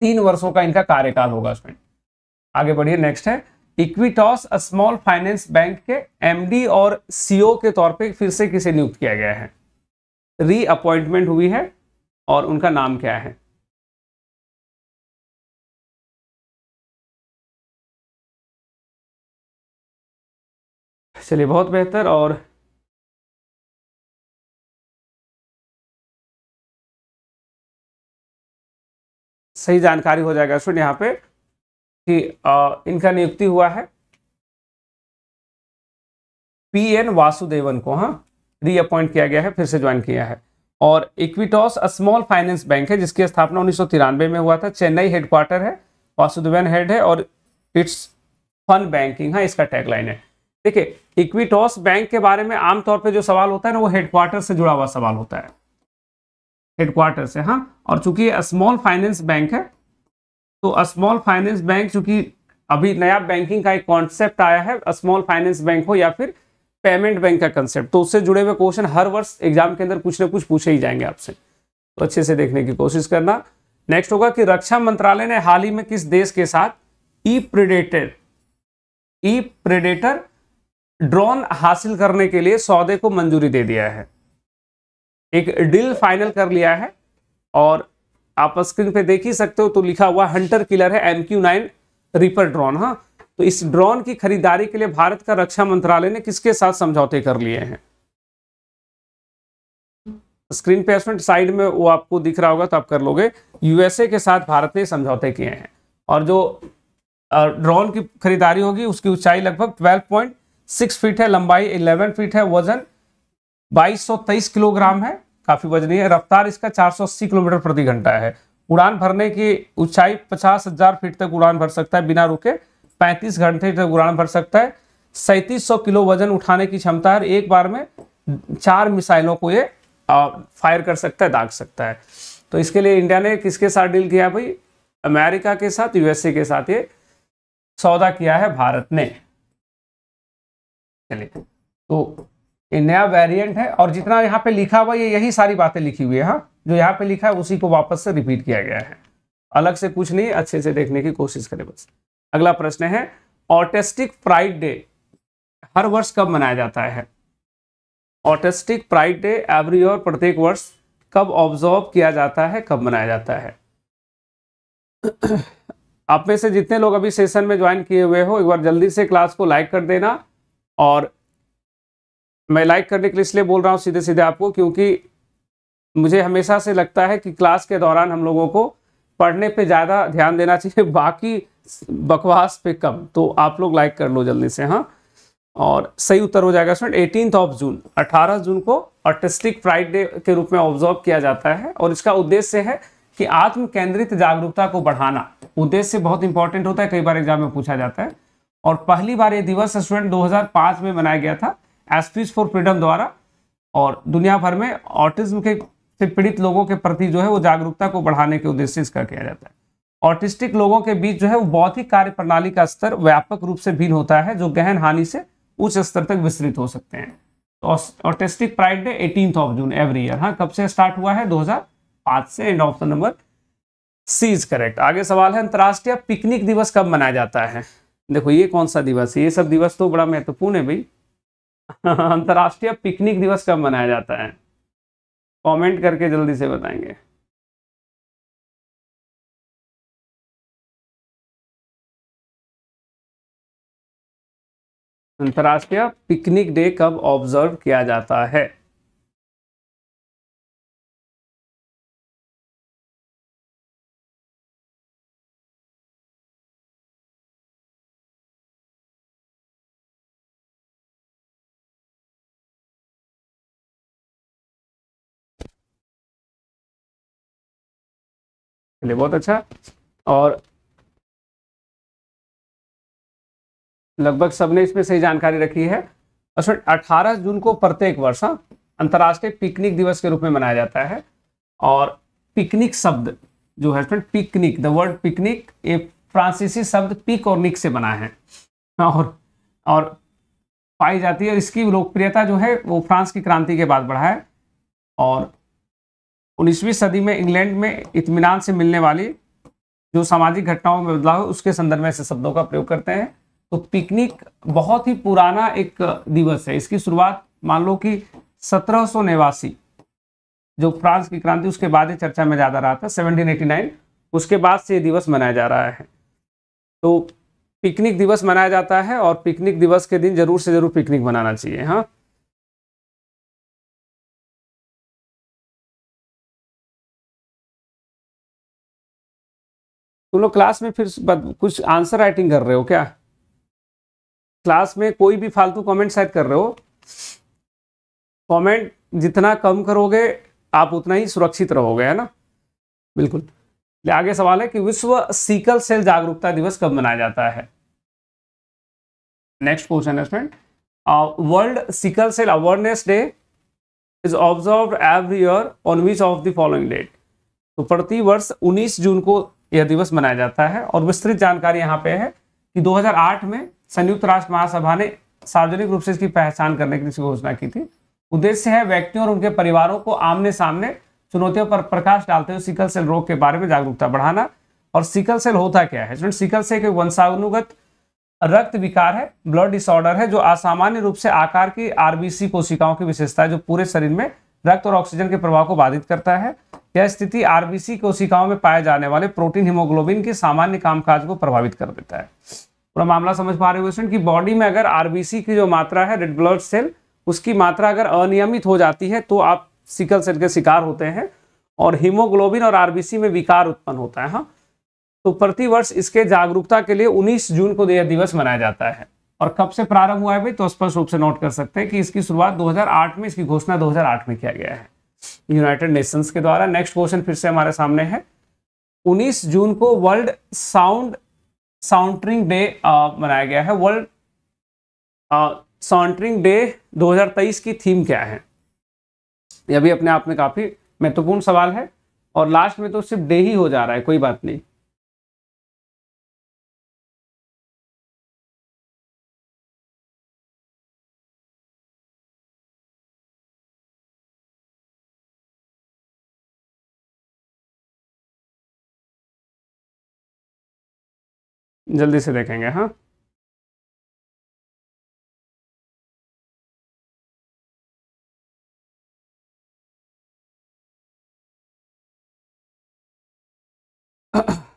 तीन वर्षों का इनका कार्यकाल होगा इसमें आगे बढ़िए नेक्स्ट है इक्विटॉस स्मॉल फाइनेंस बैंक के एमडी और सीओ के तौर पे फिर से किसे नियुक्त किया गया है री अपॉइंटमेंट हुई है
और उनका नाम क्या है
चलिए बहुत बेहतर और सही जानकारी हो जाएगा स्टूडेंट यहाँ पे कि
आ, इनका नियुक्ति हुआ है पी एन वासुदेवन को हाँ रीअपॉइंट किया गया है फिर से ज्वाइन किया है और इक्विटॉस स्मॉल फाइनेंस बैंक है जिसकी स्थापना उन्नीस में हुआ था चेन्नई हेडक्वार्टर है वासुदेवन हेड है और इट्स फन बैंकिंग है इसका टैगलाइन है देखिए इक्विटॉस बैंक के बारे में आमतौर पे जो सवाल होता है ना वो हेडक्वार्टर से जुड़ा हुआ सवाल होता है हेडक्वार्टर से हाँ और चूंकि स्मॉल फाइनेंस बैंक है तो स्मॉल फाइनेंस बैंक चूंकि अभी नया बैंकिंग का एक कॉन्सेप्ट आया है स्मॉल फाइनेंस बैंक हो या फिर पेमेंट बैंक का कंसेप्ट तो उससे जुड़े हुए क्वेश्चन हर वर्ष एग्जाम के अंदर कुछ ना कुछ पूछे ही जाएंगे आपसे तो अच्छे से देखने की कोशिश करना नेक्स्ट होगा कि रक्षा मंत्रालय ने हाल ही में किस देश के साथ E predator E predator drone हासिल करने के लिए सौदे को मंजूरी दे दिया है एक डील फाइनल कर लिया है और आप स्क्रीन पे देख ही सकते हो तो लिखा हुआ हंटर किलर है M Q nine reaper drone हाँ तो इस ड्रोन की खरीदारी के लिए भारत का रक्षा मंत्रालय ने किसके साथ समझौते कर लिए हैं स्क्रीन पे साइड में वो आपको दिख रहा होगा तो आप कर लोगे यूएसए के साथ भारत ने समझौते किए हैं और जो ड्रोन की खरीदारी होगी उसकी ऊंचाई लगभग 12.6 फीट है लंबाई 11 फीट है वजन 2223 किलोग्राम है काफी वजनी है रफ्तार इसका 480 किलोमीटर प्रति घंटा है उड़ान भरने की ऊंचाई पचास हजार फीट तक उड़ान भर सकता है बिना रुके पैंतीस घंटे तक उड़ान भर सकता है सैंतीस किलो वजन उठाने की क्षमता है एक बार में चार मिसाइलों को ये फायर कर सकता है दाग सकता है तो इसके लिए इंडिया ने किसके साथ डील किया भाई अमेरिका के साथ यूएसए के साथ ये सौदा किया है भारत ने चलिए तो ये नया वेरिएंट है और जितना यहाँ पे लिखा हुआ ये यही सारी बातें लिखी हुई है हाँ जो यहाँ पे लिखा है उसी को वापस से रिपीट किया गया है अलग से कुछ नहीं अच्छे से देखने की कोशिश करें बस अगला प्रश्न है ऑटिस्टिक प्राइड डे हर वर्ष कब मनाया जाता है ऑटिस्टिक प्राइड डे एवरी और प्रत्येक वर्ष कब ऑब्जर्व किया जाता है कब मनाया जाता है आप में से जितने लोग अभी सेशन में ज्वाइन किए हुए हो एक बार जल्दी से क्लास को लाइक कर देना और मैं लाइक करने के लिए इसलिए बोल रहा हूँ सीधे सीधे आपको क्योंकि मुझे हमेशा से लगता है कि क्लास के दौरान हम लोगों को पढ़ने पे ज़्यादा ध्यान देना चाहिए बाकी बकवास पे कम तो आप लोग लाइक कर लो जल्दी से हाँ और सही उत्तर हो जाएगा स्टूडेंट एटीनथ ऑफ जून 18 जून को आर्टिस्टिक फ्राइडे के रूप में ऑब्जर्व किया जाता है और इसका उद्देश्य है कि आत्म केंद्रित जागरूकता को बढ़ाना उद्देश्य बहुत इंपॉर्टेंट होता है कई बार एग्जाम में पूछा जाता है और पहली बार ये दिवस स्टूडेंट दो में मनाया गया था एसपीज फॉर फ्रीडम द्वारा और दुनिया भर में ऑटिज्म के से पीड़ित लोगों के प्रति जो है वो जागरूकता को बढ़ाने के उद्देश्य इसका किया जाता है ऑटिस्टिक लोगों के बीच जो है वो बहुत ही कार्य प्रणाली का स्तर व्यापक रूप से भिन्न होता है जो गहन हानि से उच्च स्तर तक विस्तृत हो सकते हैं तो autistic pride day eighteen of June every year हाँ कब से स्टार्ट हुआ है 2005 से and option number C is correct आगे सवाल है अंतर्राष्ट्रीय पिकनिक दिवस कब मनाया जाता है देखो ये कौन सा दिवस है ये सब दिवस तो बड़ा महत्वपूर्ण है भाई अंतर्राष्ट्रीय पिकनिक दिवस कब मनाया जाता है कमेंट करके जल्दी से बताएंगे
अंतर्राष्ट्रीय पिकनिक डे कब ऑब्जर्व किया जाता है
चलिए बहुत अच्छा और
लगभग सबने इसमें सही जानकारी रखी है स्टूडेंट अठारह जून को प्रत्येक वर्ष हाँ, अंतर्राष्ट्रीय पिकनिक दिवस के रूप में मनाया जाता है और पिकनिक शब्द जो है student picnic the word picnic ये फ्रांसीसी शब्द पिक और निक से बना है और और पाई जाती है और इसकी लोकप्रियता जो है वो फ्रांस की क्रांति के बाद बढ़ा है और 19वीं सदी में इंग्लैंड में इतमान से मिलने वाली जो सामाजिक घटनाओं में बदलाव है उसके संदर्भ में ऐसे शब्दों का प्रयोग करते हैं तो पिकनिक बहुत ही पुराना एक दिवस है इसकी शुरुआत मान लो कि सत्रह जो फ्रांस की क्रांति उसके बाद ही चर्चा में ज़्यादा रहा था 1789 उसके बाद से ये दिवस मनाया जा रहा है तो पिकनिक दिवस मनाया जाता है और पिकनिक दिवस के दिन जरूर से जरूर पिकनिक मनाना चाहिए हाँ
तुम लोग क्लास में फिर कुछ आंसर
राइटिंग कर रहे हो क्या क्लास में कोई भी फालतू कमेंट शायद कर रहे हो कमेंट जितना कम करोगे आप उतना ही सुरक्षित रहोगे है ना बिल्कुल आगे सवाल है कि विश्व सीकल सेल जागरूकता दिवस कब मनाया जाता है नेक्स्ट क्वेश्चन है student world sickle cell awareness day is observe every year on which of the following date तो प्रति वर्ष 19 जून को यह दिवस मनाया जाता है और विस्तृत जानकारी यहाँ पे है कि 2008 में संयुक्त राष्ट्र महासभा ने सार्वजनिक रूप से इसकी पहचान करने की घोषणा की थी उद्देश्य है व्यक्तियों और उनके परिवारों को आमने सामने चुनौतियों पर प्रकाश डालते हुए सिकल सेल रोग के बारे में जागरूकता बढ़ाना और सिकल सेल होता क्या है सिकल सेल एक वंशानुगत रक्त विकार है ब्लड डिसऑर्डर है जो असामान्य रूप से आकार की आरबीसी कोशिकाओं की विशेषता है जो पूरे शरीर में रक्त और ऑक्सीजन के प्रभाव को बाधित करता है यह स्थिति आरबीसी कोशिकाओं में पाए जाने वाले प्रोटीन हिमोग्लोबिन के सामान्य कामकाज को प्रभावित कर देता है पूरा मामला समझ पा रहे हो स्टूडेंट कि बॉडी में अगर आरबीसी की जो मात्रा है रेड ब्लड सेल उसकी मात्रा अगर अनियमित हो जाती है तो आप सिकल सेल के शिकार होते हैं और हीमोग्लोबिन और आरबीसी में विकार उत्पन्न होता है हाँ तो प्रतिवर्ष इसके जागरूकता के लिए 19 जून को यह दिवस मनाया जाता है और कब से प्रारंभ हुआ है भाई तो स्पष्ट रूप से नोट कर सकते हैं कि इसकी शुरुआत 2008 में इसकी घोषणा 2008 में किया गया है यूनाइटेड नेशंस के द्वारा नेक्स्ट क्वेश्चन फिर से हमारे सामने है 19 जून को world sound sauntering day uh, मनाया गया है वर्ल्ड साउंटरिंग डे 2023 की थीम क्या है यह भी अपने आप में काफ़ी महत्वपूर्ण सवाल है
और लास्ट में तो सिर्फ डे ही हो जा रहा है कोई बात नहीं
जल्दी से देखेंगे हाँ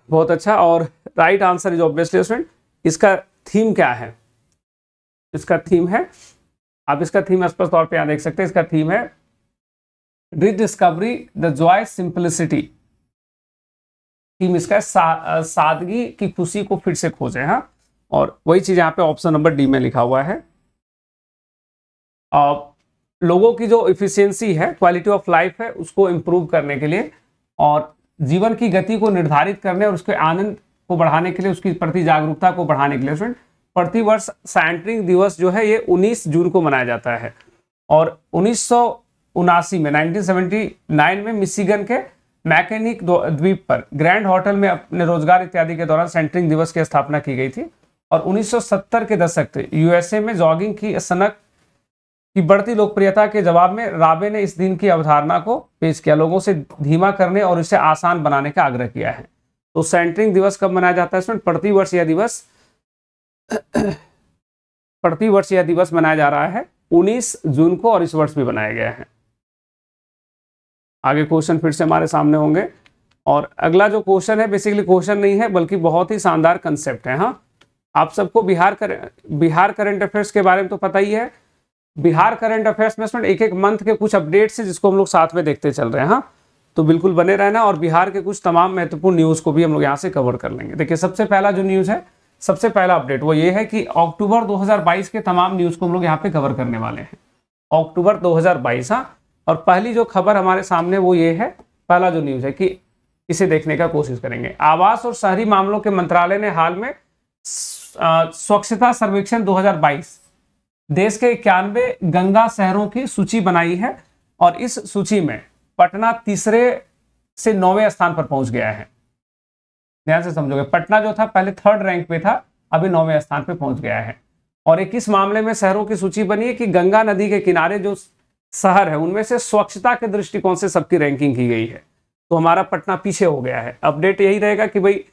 बहुत अच्छा और right answer is obviously student
इसका थीम क्या है इसका थीम है आप इसका थीम स्पष्ट तौर पे यहां देख सकते हैं इसका थीम है rediscovery the joy simplicity theme इसका सा, सादगी की खुशी को फिर से खोजे हाँ और वही चीज़ यहाँ पे ऑप्शन नंबर डी में लिखा हुआ है आ, लोगों की जो इफिशियंसी है क्वालिटी ऑफ लाइफ है उसको इम्प्रूव करने के लिए और जीवन की गति को निर्धारित करने और उसके आनंद को बढ़ाने के लिए उसकी प्रति जागरूकता को बढ़ाने के लिए फ्रेंड प्रतिवर्ष सैंटरिंग दिवस जो है ये 19 जून को मनाया जाता है और उन्नीस में 1979 में मिशिगन के मैकेनिक द्वीप पर ग्रैंड होटल में अपने रोजगार इत्यादि के दौरान सेंटरिंग दिवस की स्थापना की गई थी और 1970 के दशक से यूएसए में जॉगिंग की सनक की बढ़ती लोकप्रियता के जवाब में राबे ने इस दिन की अवधारणा को पेश किया लोगों से धीमा करने और इसे आसान बनाने का आग्रह किया है तो सेंटरिंग दिवस कब मनाया जाता है इसमें प्रति वर्ष यह दिवस प्रति वर्ष यह दिवस मनाया जा रहा है 19 जून को और इस वर्ष भी बनाया गया है आगे क्वेश्चन फिर से हमारे सामने होंगे और अगला जो क्वेश्चन है बेसिकली क्वेश्चन नहीं है बल्कि बहुत ही शानदार कंसेप्ट है हाँ आप सबको बिहार कर बिहार करंट अफेयर्स के बारे में तो पता ही है बिहार करंट अफेयर्स में एक एक मंथ के कुछ अपडेट्स है जिसको हम लोग साथ में देखते चल रहे हैं हाँ तो बिल्कुल बने रहना और बिहार के कुछ तमाम महत्वपूर्ण न्यूज़ को भी हम लोग यहाँ से कवर कर लेंगे देखिए सबसे पहला जो न्यूज़ है सबसे पहला अपडेट वो ये है कि अक्टूबर 2022 के तमाम न्यूज़ को हम लोग यहाँ पे कवर करने वाले हैं अक्टूबर 2022 हाँ और पहली जो खबर हमारे सामने वो ये है पहला जो न्यूज़ है कि इसे देखने का कोशिश करेंगे आवास और शहरी मामलों के मंत्रालय ने हाल में स्वच्छता सर्वेक्षण 2022 देश के इक्यानवे गंगा शहरों की सूची बनाई है और इस सूची में पटना तीसरे से नौवे स्थान पर पहुंच गया है ध्यान से समझोगे पटना जो था पहले थर्ड रैंक पे था अभी नौवे स्थान पर पहुंच गया है और एक इस मामले में शहरों की सूची बनी है कि गंगा नदी के किनारे जो शहर है उनमें से स्वच्छता के दृष्टिकोण से सबकी रैंकिंग की गई है तो हमारा पटना पीछे हो गया है अपडेट यही रहेगा कि भाई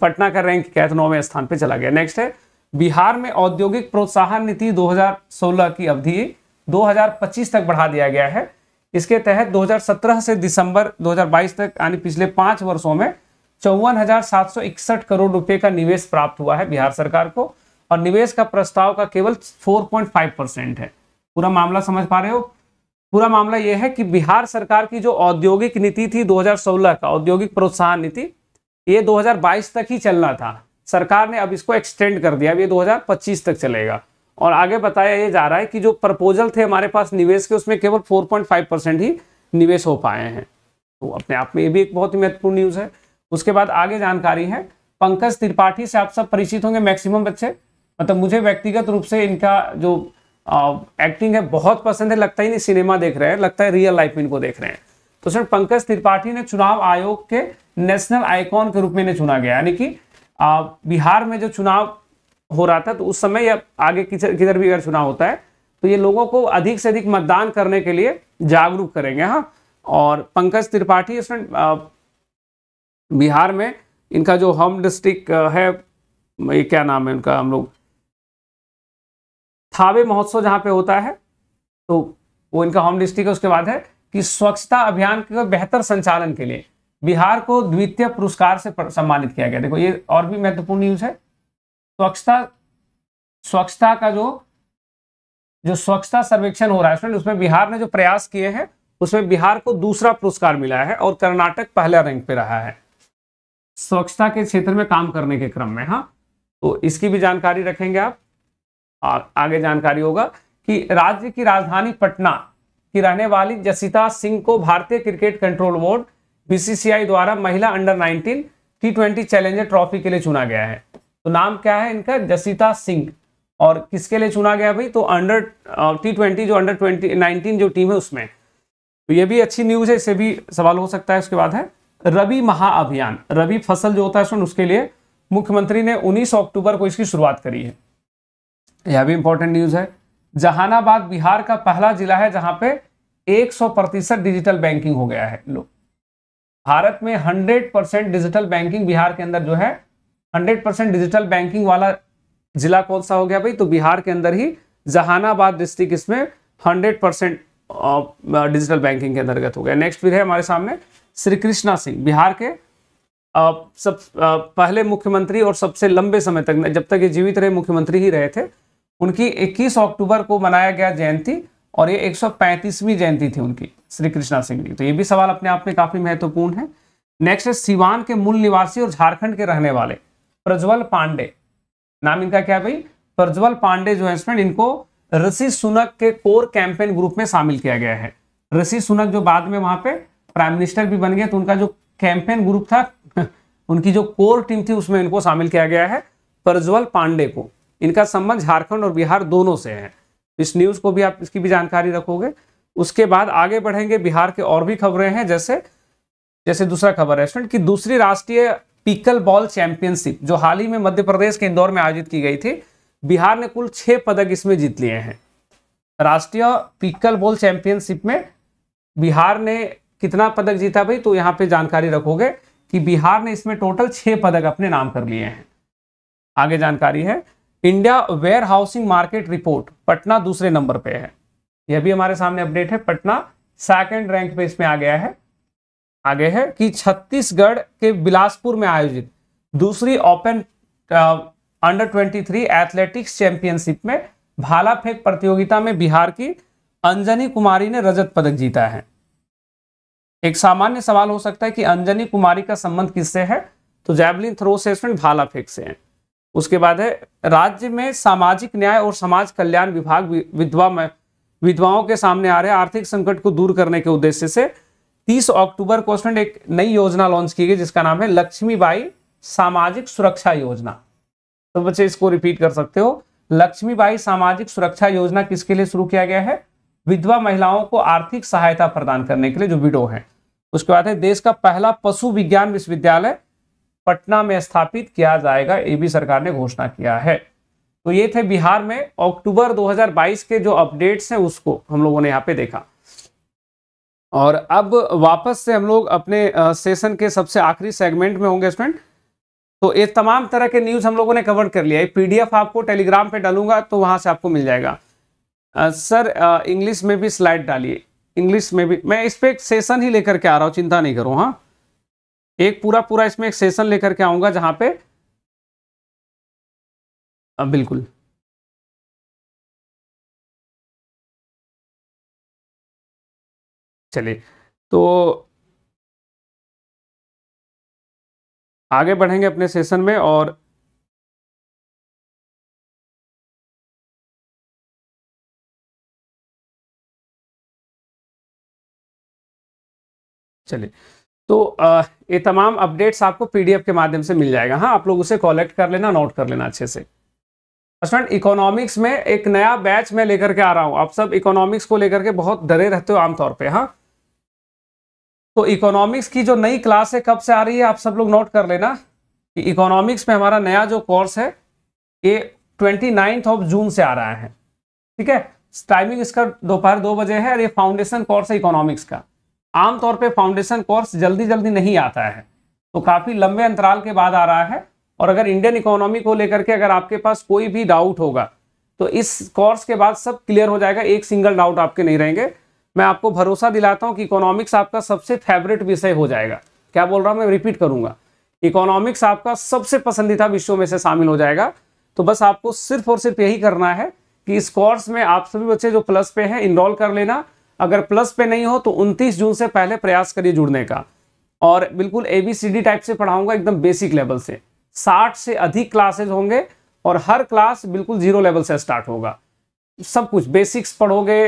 पटना का रैंक क्या है तो नौवें स्थान पर चला गया नेक्स्ट है बिहार में औद्योगिक प्रोत्साहन नीति 2016 की अवधि 2025 तक बढ़ा दिया गया है इसके तहत 2017 से दिसंबर 2022 तक यानी पिछले पांच वर्षों में चौवन करोड़ रुपए का निवेश प्राप्त हुआ है बिहार सरकार को और निवेश का प्रस्ताव का केवल 4.5 परसेंट है पूरा मामला समझ पा रहे हो पूरा मामला यह है कि बिहार सरकार की जो औद्योगिक नीति थी 2016 का औद्योगिक प्रोत्साहन नीति ये 2022 तक ही चलना था सरकार ने अब इसको एक्सटेंड कर दिया अब ये 2025 तक चलेगा और आगे बताया ये जा रहा है कि जो प्रपोजल थे हमारे पास निवेश के उसमें केवल 4.5 परसेंट ही निवेश हो पाए हैं तो अपने आप में ये भी एक बहुत ही महत्वपूर्ण न्यूज़ है उसके बाद आगे जानकारी है पंकज त्रिपाठी से आप सब परिचित होंगे मैक्सिमम बच्चे मतलब मुझे व्यक्तिगत रूप से इनका जो एक्टिंग है बहुत पसंद है लगता ही नहीं सिनेमा देख रहे हैं लगता है रियल लाइफ में इनको देख रहे हैं तो सर पंकज त्रिपाठी ने चुनाव आयोग के नेशनल आइकॉन के रूप में इन्हें चुना गया यानी कि बिहार में जो चुनाव हो रहा था तो उस समय या आगे किधर भी अगर चुनाव होता है तो ये लोगों को अधिक से अधिक मतदान करने के लिए जागरूक करेंगे हाँ और पंकज त्रिपाठी बिहार में इनका जो होम डिस्ट्रिक्ट है ये क्या नाम है उनका हम लोग थावे महोत्सव जहां पे होता है तो वो इनका होम डिस्ट्रिक्ट है उसके बाद है कि स्वच्छता अभियान के बेहतर संचालन के लिए बिहार को द्वितीय पुरस्कार से सम्मानित किया गया देखो ये और भी महत्वपूर्ण न्यूज है स्वच्छता स्वच्छता का जो जो स्वच्छता सर्वेक्षण हो रहा है उसमें बिहार ने जो प्रयास किए हैं उसमें बिहार को दूसरा पुरस्कार मिला है और कर्नाटक पहला रैंक पे रहा है स्वच्छता के क्षेत्र में काम करने के क्रम में हाँ तो इसकी भी जानकारी रखेंगे आप आ, आगे जानकारी होगा कि राज्य की राजधानी पटना की रहने वाली जसिता सिंह को भारतीय क्रिकेट कंट्रोल बोर्ड बीसीसीआई द्वारा महिला under 19 T twenty challenger trophy के लिए चुना गया है तो नाम क्या है इनका जसिता सिंह और किसके लिए चुना गया भाई तो अंडर टी ट्वेंटी जो अंडर ट्वेंटी नाइनटीन जो टीम है उसमें तो ये भी अच्छी न्यूज़ है इससे भी सवाल हो सकता है उसके बाद है रबी महाअभियान रबी फसल जो होता है उसके लिए मुख्यमंत्री ने 19 अक्टूबर को इसकी शुरुआत करी है यह भी इंपॉर्टेंट न्यूज है जहानाबाद बिहार का पहला जिला है जहां पे 100 प्रतिशत डिजिटल बैंकिंग हो गया है लो भारत में 100 परसेंट डिजिटल बैंकिंग बिहार के अंदर जो है 100 परसेंट डिजिटल बैंकिंग वाला जिला कौन सा हो गया भाई तो बिहार के अंदर ही जहानाबाद डिस्ट्रिक्ट इसमें हंड्रेड परसेंट डिजिटल बैंकिंग के अंतर्गत हो गया नेक्स्ट फिर है हमारे सामने श्री कृष्णा सिंह बिहार के आ, सब आ, पहले मुख्यमंत्री और सबसे लंबे समय तक जब तक ये जीवित रहे मुख्यमंत्री ही रहे थे उनकी 21 अक्टूबर को मनाया गया जयंती और ये 135वीं जयंती थी उनकी श्री कृष्णा सिंह जी तो ये भी सवाल अपने आप में काफी महत्वपूर्ण है नेक्स्ट है सिवान के मूल निवासी और झारखंड के रहने वाले प्रज्वल पांडे नाम इनका क्या भाई प्रज्वल पांडे जो है स्टूडेंट इनको ऋषि सुनक के कोर कैंपेन ग्रुप में शामिल किया गया है ऋषि सुनक जो बाद में वहां पे प्राइम मिनिस्टर भी बन गए तो उनका जो कैंपेन ग्रुप था उनकी जो कोर टीम थी उसमें इनको शामिल किया गया है प्रज्वल पांडे को इनका संबंध झारखंड और बिहार दोनों से है इस न्यूज़ को भी आप इसकी भी जानकारी रखोगे उसके बाद आगे बढ़ेंगे बिहार के और भी खबरें हैं जैसे जैसे दूसरा खबर है स्टूडेंट कि दूसरी राष्ट्रीय पिकल बॉल चैंपियनशिप जो हाल ही में मध्य प्रदेश के इंदौर में आयोजित की गई थी बिहार ने कुल छह पदक इसमें जीत लिए हैं राष्ट्रीय पिकल बॉल चैंपियनशिप में बिहार ने कितना पदक जीता भाई तो यहाँ पे जानकारी रखोगे कि बिहार ने इसमें टोटल छह पदक अपने नाम कर लिए हैं आगे जानकारी है India warehousing market report Patna दूसरे नंबर पे है यह भी हमारे सामने अपडेट है पटना सेकंड रैंक पे इसमें आ गया है आगे है कि छत्तीसगढ़ के बिलासपुर में आयोजित दूसरी open under twenty three athletics championship में भाला फेंक प्रतियोगिता में बिहार की अंजनी कुमारी ने रजत पदक जीता है एक सामान्य सवाल हो सकता है कि अंजनी कुमारी का संबंध किससे है तो जैवलिन थ्रो से भाला फेंक से है उसके बाद है राज्य में सामाजिक न्याय और समाज कल्याण विभाग विधवा में विधवाओं के सामने आ रहे आर्थिक संकट को दूर करने के उद्देश्य से 30 अक्टूबर को उसमें एक नई योजना लॉन्च की गई जिसका नाम है लक्ष्मीबाई सामाजिक सुरक्षा योजना तो बच्चे इसको रिपीट कर सकते हो लक्ष्मीबाई सामाजिक सुरक्षा योजना किसके लिए शुरू किया गया है विधवा महिलाओं को आर्थिक सहायता प्रदान करने के लिए जो विडो है उसके बाद है देश का पहला पशु विज्ञान विश्वविद्यालय पटना में स्थापित किया जाएगा ये भी सरकार ने घोषणा किया है तो ये थे बिहार में अक्टूबर 2022 के जो अपडेट्स हैं उसको हम लोगों ने यहाँ पे देखा और अब वापस से हम लोग अपने सेशन के सबसे आखिरी सेगमेंट में होंगे स्टूडेंट तो ये तमाम तरह के न्यूज़ हम लोगों ने कवर कर लिया है पीडीएफ आपको टेलीग्राम पे डालूंगा तो वहां से आपको मिल जाएगा सर इंग्लिश में भी स्लाइड डालिए इंग्लिश में भी मैं इस पर सेशन ही लेकर के आ रहा हूँ चिंता नहीं करूँ हाँ एक पूरा पूरा इसमें एक सेशन लेकर के आऊंगा जहां पे
आ, बिल्कुल चलिए तो आगे बढ़ेंगे अपने सेशन में और
चलिए तो
ये तमाम अपडेट्स आपको पीडीएफ के माध्यम से मिल जाएगा हाँ आप लोग उसे कॉलेक्ट कर लेना नोट कर लेना अच्छे से स्टूडेंट इकोनॉमिक्स में एक नया बैच में लेकर के आ रहा हूँ आप सब इकोनॉमिक्स को लेकर के बहुत डरे रहते हो आमतौर पर हाँ तो इकोनॉमिक्स की जो नई क्लास है कब से आ रही है आप सब लोग नोट कर लेना कि इकोनॉमिक्स में हमारा नया जो कोर्स है ये ट्वेंटी नाइन्थ ऑफ जून से आ रहा है ठीक है टाइमिंग इसका दोपहर दो बजे है और ये फाउंडेशन कोर्स है इकोनॉमिक्स का आमतौर पे फाउंडेशन कोर्स जल्दी जल्दी नहीं आता है तो काफ़ी लंबे अंतराल के बाद आ रहा है और अगर इंडियन इकोनॉमी को लेकर के अगर आपके पास कोई भी डाउट होगा तो इस कोर्स के बाद सब क्लियर हो जाएगा एक सिंगल डाउट आपके नहीं रहेंगे मैं आपको भरोसा दिलाता हूँ कि इकोनॉमिक्स आपका सबसे फेवरेट विषय हो जाएगा क्या बोल रहा हूँ मैं रिपीट करूँगा इकोनॉमिक्स आपका सबसे पसंदीदा विषयों में से शामिल हो जाएगा तो बस आपको सिर्फ और सिर्फ यही करना है कि इस कोर्स में आप सभी बच्चे जो प्लस पे हैं इनरोल कर लेना अगर प्लस पे नहीं हो तो 29 जून से पहले प्रयास करिए जुड़ने का और बिल्कुल A B C D type से पढ़ाऊंगा एकदम बेसिक लेवल से 60 से अधिक क्लासेज होंगे और हर क्लास बिल्कुल जीरो लेवल से स्टार्ट होगा सब कुछ बेसिक्स पढ़ोगे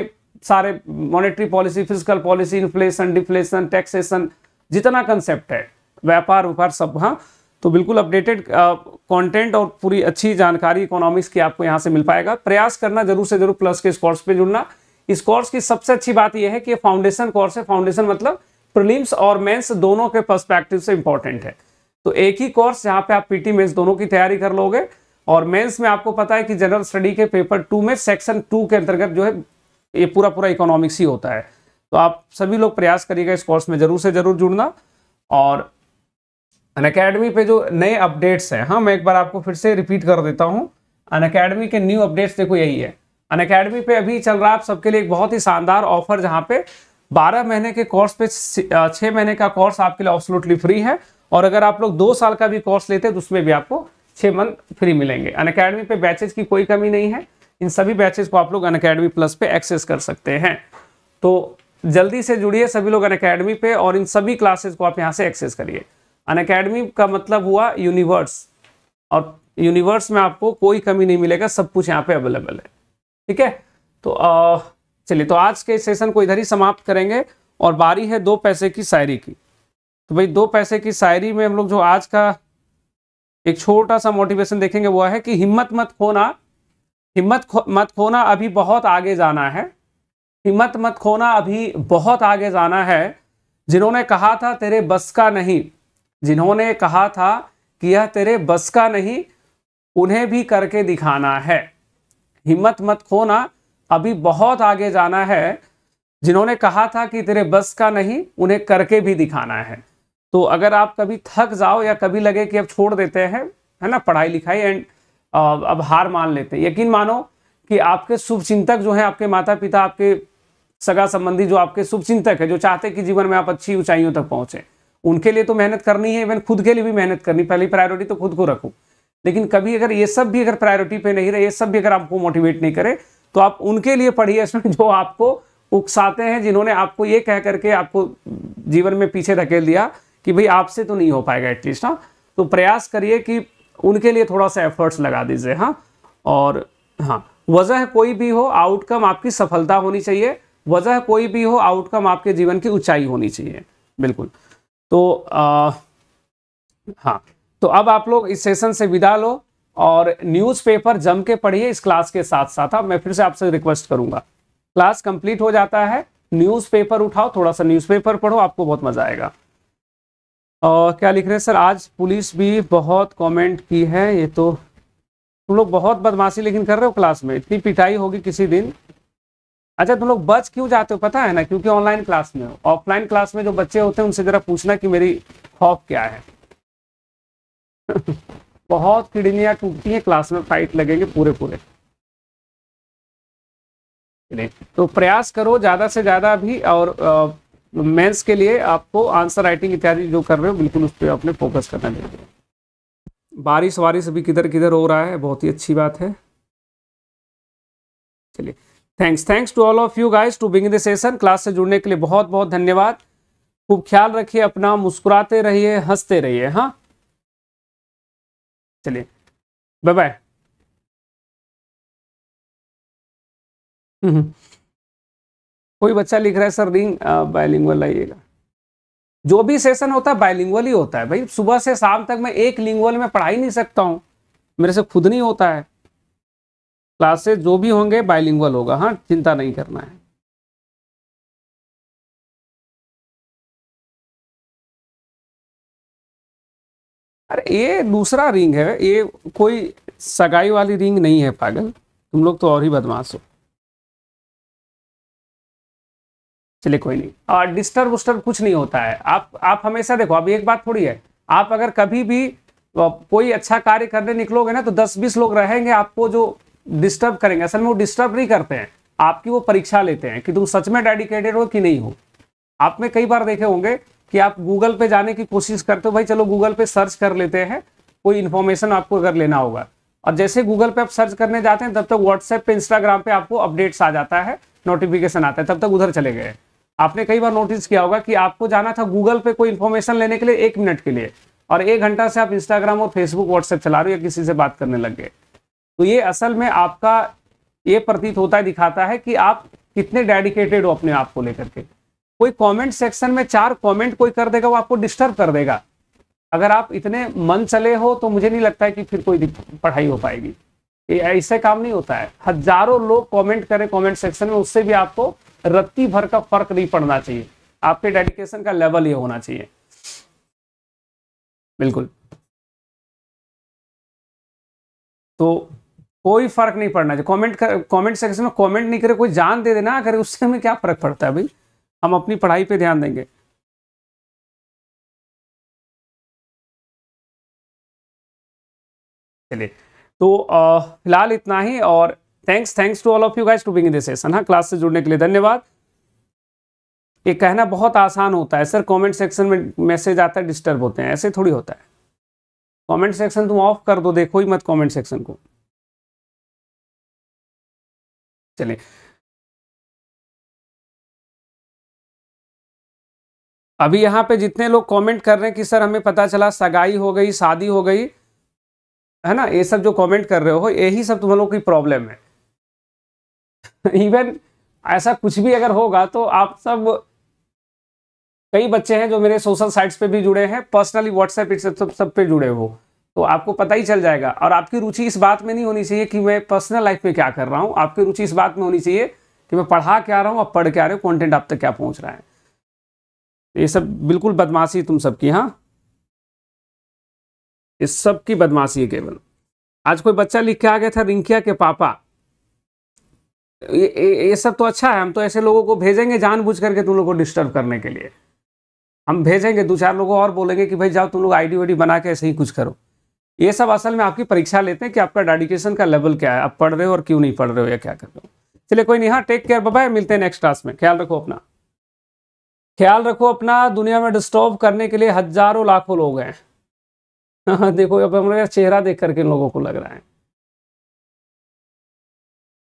सारे monetary policy physical policy inflation deflation taxation जितना कंसेप्ट है व्यापार व्यापार सब हाँ तो बिल्कुल अपडेटेड कंटेंट और पूरी अच्छी जानकारी इकोनॉमिक्स की आपको यहाँ से मिल पाएगा प्रयास करना जरूर से जरूर प्लस के स्पोर्ट्स पे जुड़ना इस कोर्स की सबसे अच्छी बात यह है कि फाउंडेशन कोर्स है फाउंडेशन मतलब प्रीलिम्स और मेंस दोनों के पर्सपेक्टिव से इंपॉर्टेंट है तो एक ही कोर्स यहाँ पे आप पीटी मेंस दोनों की तैयारी कर लोगे और मेंस में आपको पता है कि जनरल स्टडी के पेपर टू में सेक्शन टू के अंतर्गत जो है ये पूरा पूरा इकोनॉमिक्स ही होता है तो आप सभी लोग प्रयास करिएगा इस कोर्स में जरूर से जरूर जुड़ना और अन अकेडमी पे जो नए अपडेट्स हैं हाँ मैं एक बार आपको फिर से रिपीट कर देता हूँ अन अकेडमी के न्यू अपडेट्स देखो यही है अन अकेडमी पे अभी चल रहा है आप सबके लिए एक बहुत ही शानदार ऑफर जहाँ पे 12 महीने के कोर्स पे 6 महीने का कोर्स आपके लिए ऑब्सोलूटली फ्री है और अगर आप लोग दो साल का भी कोर्स लेते हैं तो उसमें भी आपको छः मंथ फ्री मिलेंगे अन अकेडमी पे बैचेज की कोई कमी नहीं है इन सभी बैचेज को आप लोग अन अकेडमी प्लस पे एक्सेस कर सकते हैं तो जल्दी से जुड़िए सभी लोग अन अकेडमी पे और इन सभी क्लासेज को आप यहाँ से एक्सेस करिए अन अकेडमी का मतलब हुआ यूनिवर्स और यूनिवर्स में आपको कोई कमी नहीं मिलेगा सब कुछ यहाँ पे अवेलेबल है ठीक है तो चलिए तो आज के सेशन को इधर ही समाप्त करेंगे और बारी है दो पैसे की शायरी की तो भाई दो पैसे की शायरी में हम लोग जो आज का एक छोटा सा मोटिवेशन देखेंगे वो है कि हिम्मत मत खोना हिम्मत खो, मत खोना अभी बहुत आगे जाना है हिम्मत मत खोना अभी बहुत आगे जाना है जिन्होंने कहा था तेरे बस का नहीं जिन्होंने कहा था कि यह तेरे बस का नहीं उन्हें भी करके दिखाना है हिम्मत मत खोना अभी बहुत आगे जाना है जिन्होंने कहा था कि तेरे बस का नहीं उन्हें करके भी दिखाना है तो अगर आप कभी थक जाओ या कभी लगे कि अब छोड़ देते हैं है ना पढ़ाई लिखाई एंड अब हार मान लेते हैं यकीन मानो कि आपके शुभचिंतक जो हैं आपके माता पिता आपके सगा संबंधी जो आपके शुभचिंतक है जो चाहते कि जीवन में आप अच्छी ऊंचाइयों तक पहुंचे उनके लिए तो मेहनत करनी है इवन खुद के लिए भी मेहनत करनी पहली प्रायोरिटी तो खुद को रखूँ लेकिन कभी अगर ये सब भी अगर प्रायोरिटी पे नहीं रहे ये सब भी अगर आपको मोटिवेट नहीं करे तो आप उनके लिए पढ़िए इसमें जो आपको उकसाते हैं जिन्होंने आपको ये कह करके आपको जीवन में पीछे धकेल दिया कि भाई आपसे तो नहीं हो पाएगा एटलीस्ट हाँ तो प्रयास करिए कि उनके लिए थोड़ा सा एफर्ट्स लगा दीजिए हाँ और हाँ वजह कोई भी हो आउटकम आपकी सफलता होनी चाहिए वजह कोई भी हो आउटकम आपके जीवन की ऊंचाई होनी चाहिए बिल्कुल तो आ, हाँ तो अब आप लोग इस सेशन से विदा लो और न्यूज़पेपर जम के पढ़िए इस क्लास के साथ साथ अब मैं फिर से आपसे रिक्वेस्ट करूंगा क्लास कंप्लीट हो जाता है न्यूज़पेपर उठाओ थोड़ा सा न्यूज़पेपर पढ़ो आपको बहुत मजा आएगा और क्या लिख रहे हैं सर आज पुलिस भी बहुत कमेंट की है ये तो तुम लोग बहुत बदमाशी लेकिन कर रहे हो क्लास में इतनी पिटाई होगी किसी दिन अच्छा तुम लोग बच क्यों जाते हो पता है ना क्योंकि ऑनलाइन क्लास में हो ऑफलाइन क्लास में जो बच्चे होते हैं उनसे ज़रा पूछना कि मेरी खौफ क्या है बहुत किडनियाँ टूटती हैं क्लास में फाइट
लगेंगे पूरे पूरे
तो प्रयास करो ज़्यादा से ज़्यादा भी और मेंस के लिए आपको आंसर राइटिंग इत्यादि जो कर रहे हो बिल्कुल उस पर आपने फोकस करना चाहिए बारिश वारिश भी किधर किधर हो रहा है बहुत ही अच्छी बात है चलिए thanks thanks to all of you guys to being the session class से जुड़ने के लिए बहुत बहुत धन्यवाद खूब ख्याल रखिए अपना मुस्कुराते रहिए हंसते रहिए हाँ चलिए बाय बाय हम्म। कोई बच्चा लिख रहा है सर रिंग बायलिंगुअल लाइएगा जो भी सेशन होता है बायलिंगुअल ही होता है भाई सुबह से शाम तक मैं एक लिंगुअल में पढ़ा ही नहीं सकता हूँ मेरे से खुद नहीं होता है क्लासेस जो भी होंगे बायलिंगुअल होगा हाँ चिंता नहीं करना है
अरे ये दूसरा रिंग है ये कोई सगाई वाली रिंग नहीं है पागल तुम लोग तो और ही बदमाश हो
चलिए कोई नहीं और डिस्टर्ब उस्टर्ब कुछ नहीं होता है आप आप हमेशा देखो अभी एक बात थोड़ी है आप अगर कभी भी कोई अच्छा कार्य करने निकलोगे ना तो दस बीस लोग रहेंगे आपको जो डिस्टर्ब करेंगे असल में वो डिस्टर्ब नहीं करते हैं आपकी वो परीक्षा लेते हैं कि तुम सच में डेडिकेटेड हो कि नहीं हो आप में कई बार देखे होंगे कि आप गूगल पे जाने की कोशिश करते हो भाई चलो गूगल पे सर्च कर लेते हैं कोई इन्फॉर्मेशन आपको अगर लेना होगा और जैसे गूगल पे आप सर्च करने जाते हैं तब तक व्हाट्सएप पे इंस्टाग्राम पे आपको अपडेट्स आ जाता है नोटिफिकेशन आता है तब तक उधर चले गए आपने कई बार नोटिस किया होगा कि आपको जाना था गूगल पे कोई इन्फॉर्मेशन लेने के लिए एक मिनट के लिए और एक घंटा से आप इंस्टाग्राम और फेसबुक व्हाट्सएप चला रहे हो या किसी से बात करने लग गए तो ये असल में आपका ये प्रतीत होता है दिखाता है कि आप कितने डेडिकेटेड हो अपने आप को लेकर के कोई कमेंट सेक्शन में चार कमेंट कोई कर देगा वो आपको डिस्टर्ब कर देगा अगर आप इतने मन चले हो तो मुझे नहीं लगता है कि फिर कोई पढ़ाई हो पाएगी ऐसे काम नहीं होता है हजारों लोग कमेंट करें कमेंट सेक्शन में उससे भी आपको रत्ती भर का फर्क नहीं पड़ना चाहिए आपके डेडिकेशन का लेवल ये होना चाहिए
बिल्कुल
तो
कोई फर्क नहीं पड़ना चाहिए कमेंट कमेंट सेक्शन में कमेंट नहीं करे कोई जान दे देना अगर उससे हमें क्या फर्क पड़ता है भाई हम अपनी पढ़ाई पे ध्यान देंगे
चलिए तो
फिलहाल इतना ही और thanks thanks to all of you guys to being this session हाँ क्लास से जुड़ने के लिए धन्यवाद ये कहना बहुत आसान होता है सर कमेंट सेक्शन में मैसेज आता है डिस्टर्ब होते हैं ऐसे थोड़ी होता है कमेंट सेक्शन तुम ऑफ कर दो देखो ही मत कमेंट सेक्शन को
चलिए
अभी यहाँ पे जितने लोग कमेंट कर रहे हैं कि सर
हमें पता चला सगाई हो गई शादी हो गई है ना ये सब जो कमेंट कर रहे हो यही सब तुम लोग की प्रॉब्लम है इवन ऐसा कुछ भी अगर होगा तो आप सब कई बच्चे हैं जो मेरे सोशल साइट्स पे भी जुड़े हैं पर्सनली व्हाट्सएप सब सब पे जुड़े हो तो आपको पता ही चल जाएगा और आपकी रुचि इस बात में नहीं होनी चाहिए कि मैं पर्सनल लाइफ में क्या कर रहा हूँ आपकी रुचि इस बात में होनी चाहिए कि मैं पढ़ा क्या रहा हूँ और पढ़ क्या रहे हो कॉन्टेंट आप तक क्या पहुँच रहा है ये सब बिल्कुल बदमाशी तुम सबकी हाँ इस सब की बदमाशी है केवल आज कोई बच्चा लिख के आ गया था रिंकिया के पापा ये ये सब तो अच्छा है हम तो ऐसे लोगों को भेजेंगे जानबूझ करके तुम लोग को डिस्टर्ब करने के लिए हम भेजेंगे दो चार लोगों और बोलेंगे कि भाई जाओ तुम लोग आईडी वाईडी बना के ऐसे ही कुछ करो ये सब असल में आपकी परीक्षा लेते हैं कि आपका डेडिकेशन का लेवल क्या है आप पढ़ रहे हो और क्यों नहीं पढ़ रहे हो या क्या कर रहे हो चलिए कोई नहीं हाँ टेक केयर बाय मिलते हैं नेक्स्ट क्लास में ख्याल रखो अपना ख्याल रखो अपना दुनिया में डिस्टर्ब करने के लिए हजारों लाखों लोग हैं हाँ, देखो अब हम लोग चेहरा देख करके इन लोगों को लग रहा है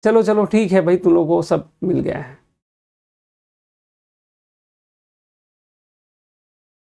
चलो चलो ठीक है भाई तुम लोगों को सब मिल गया है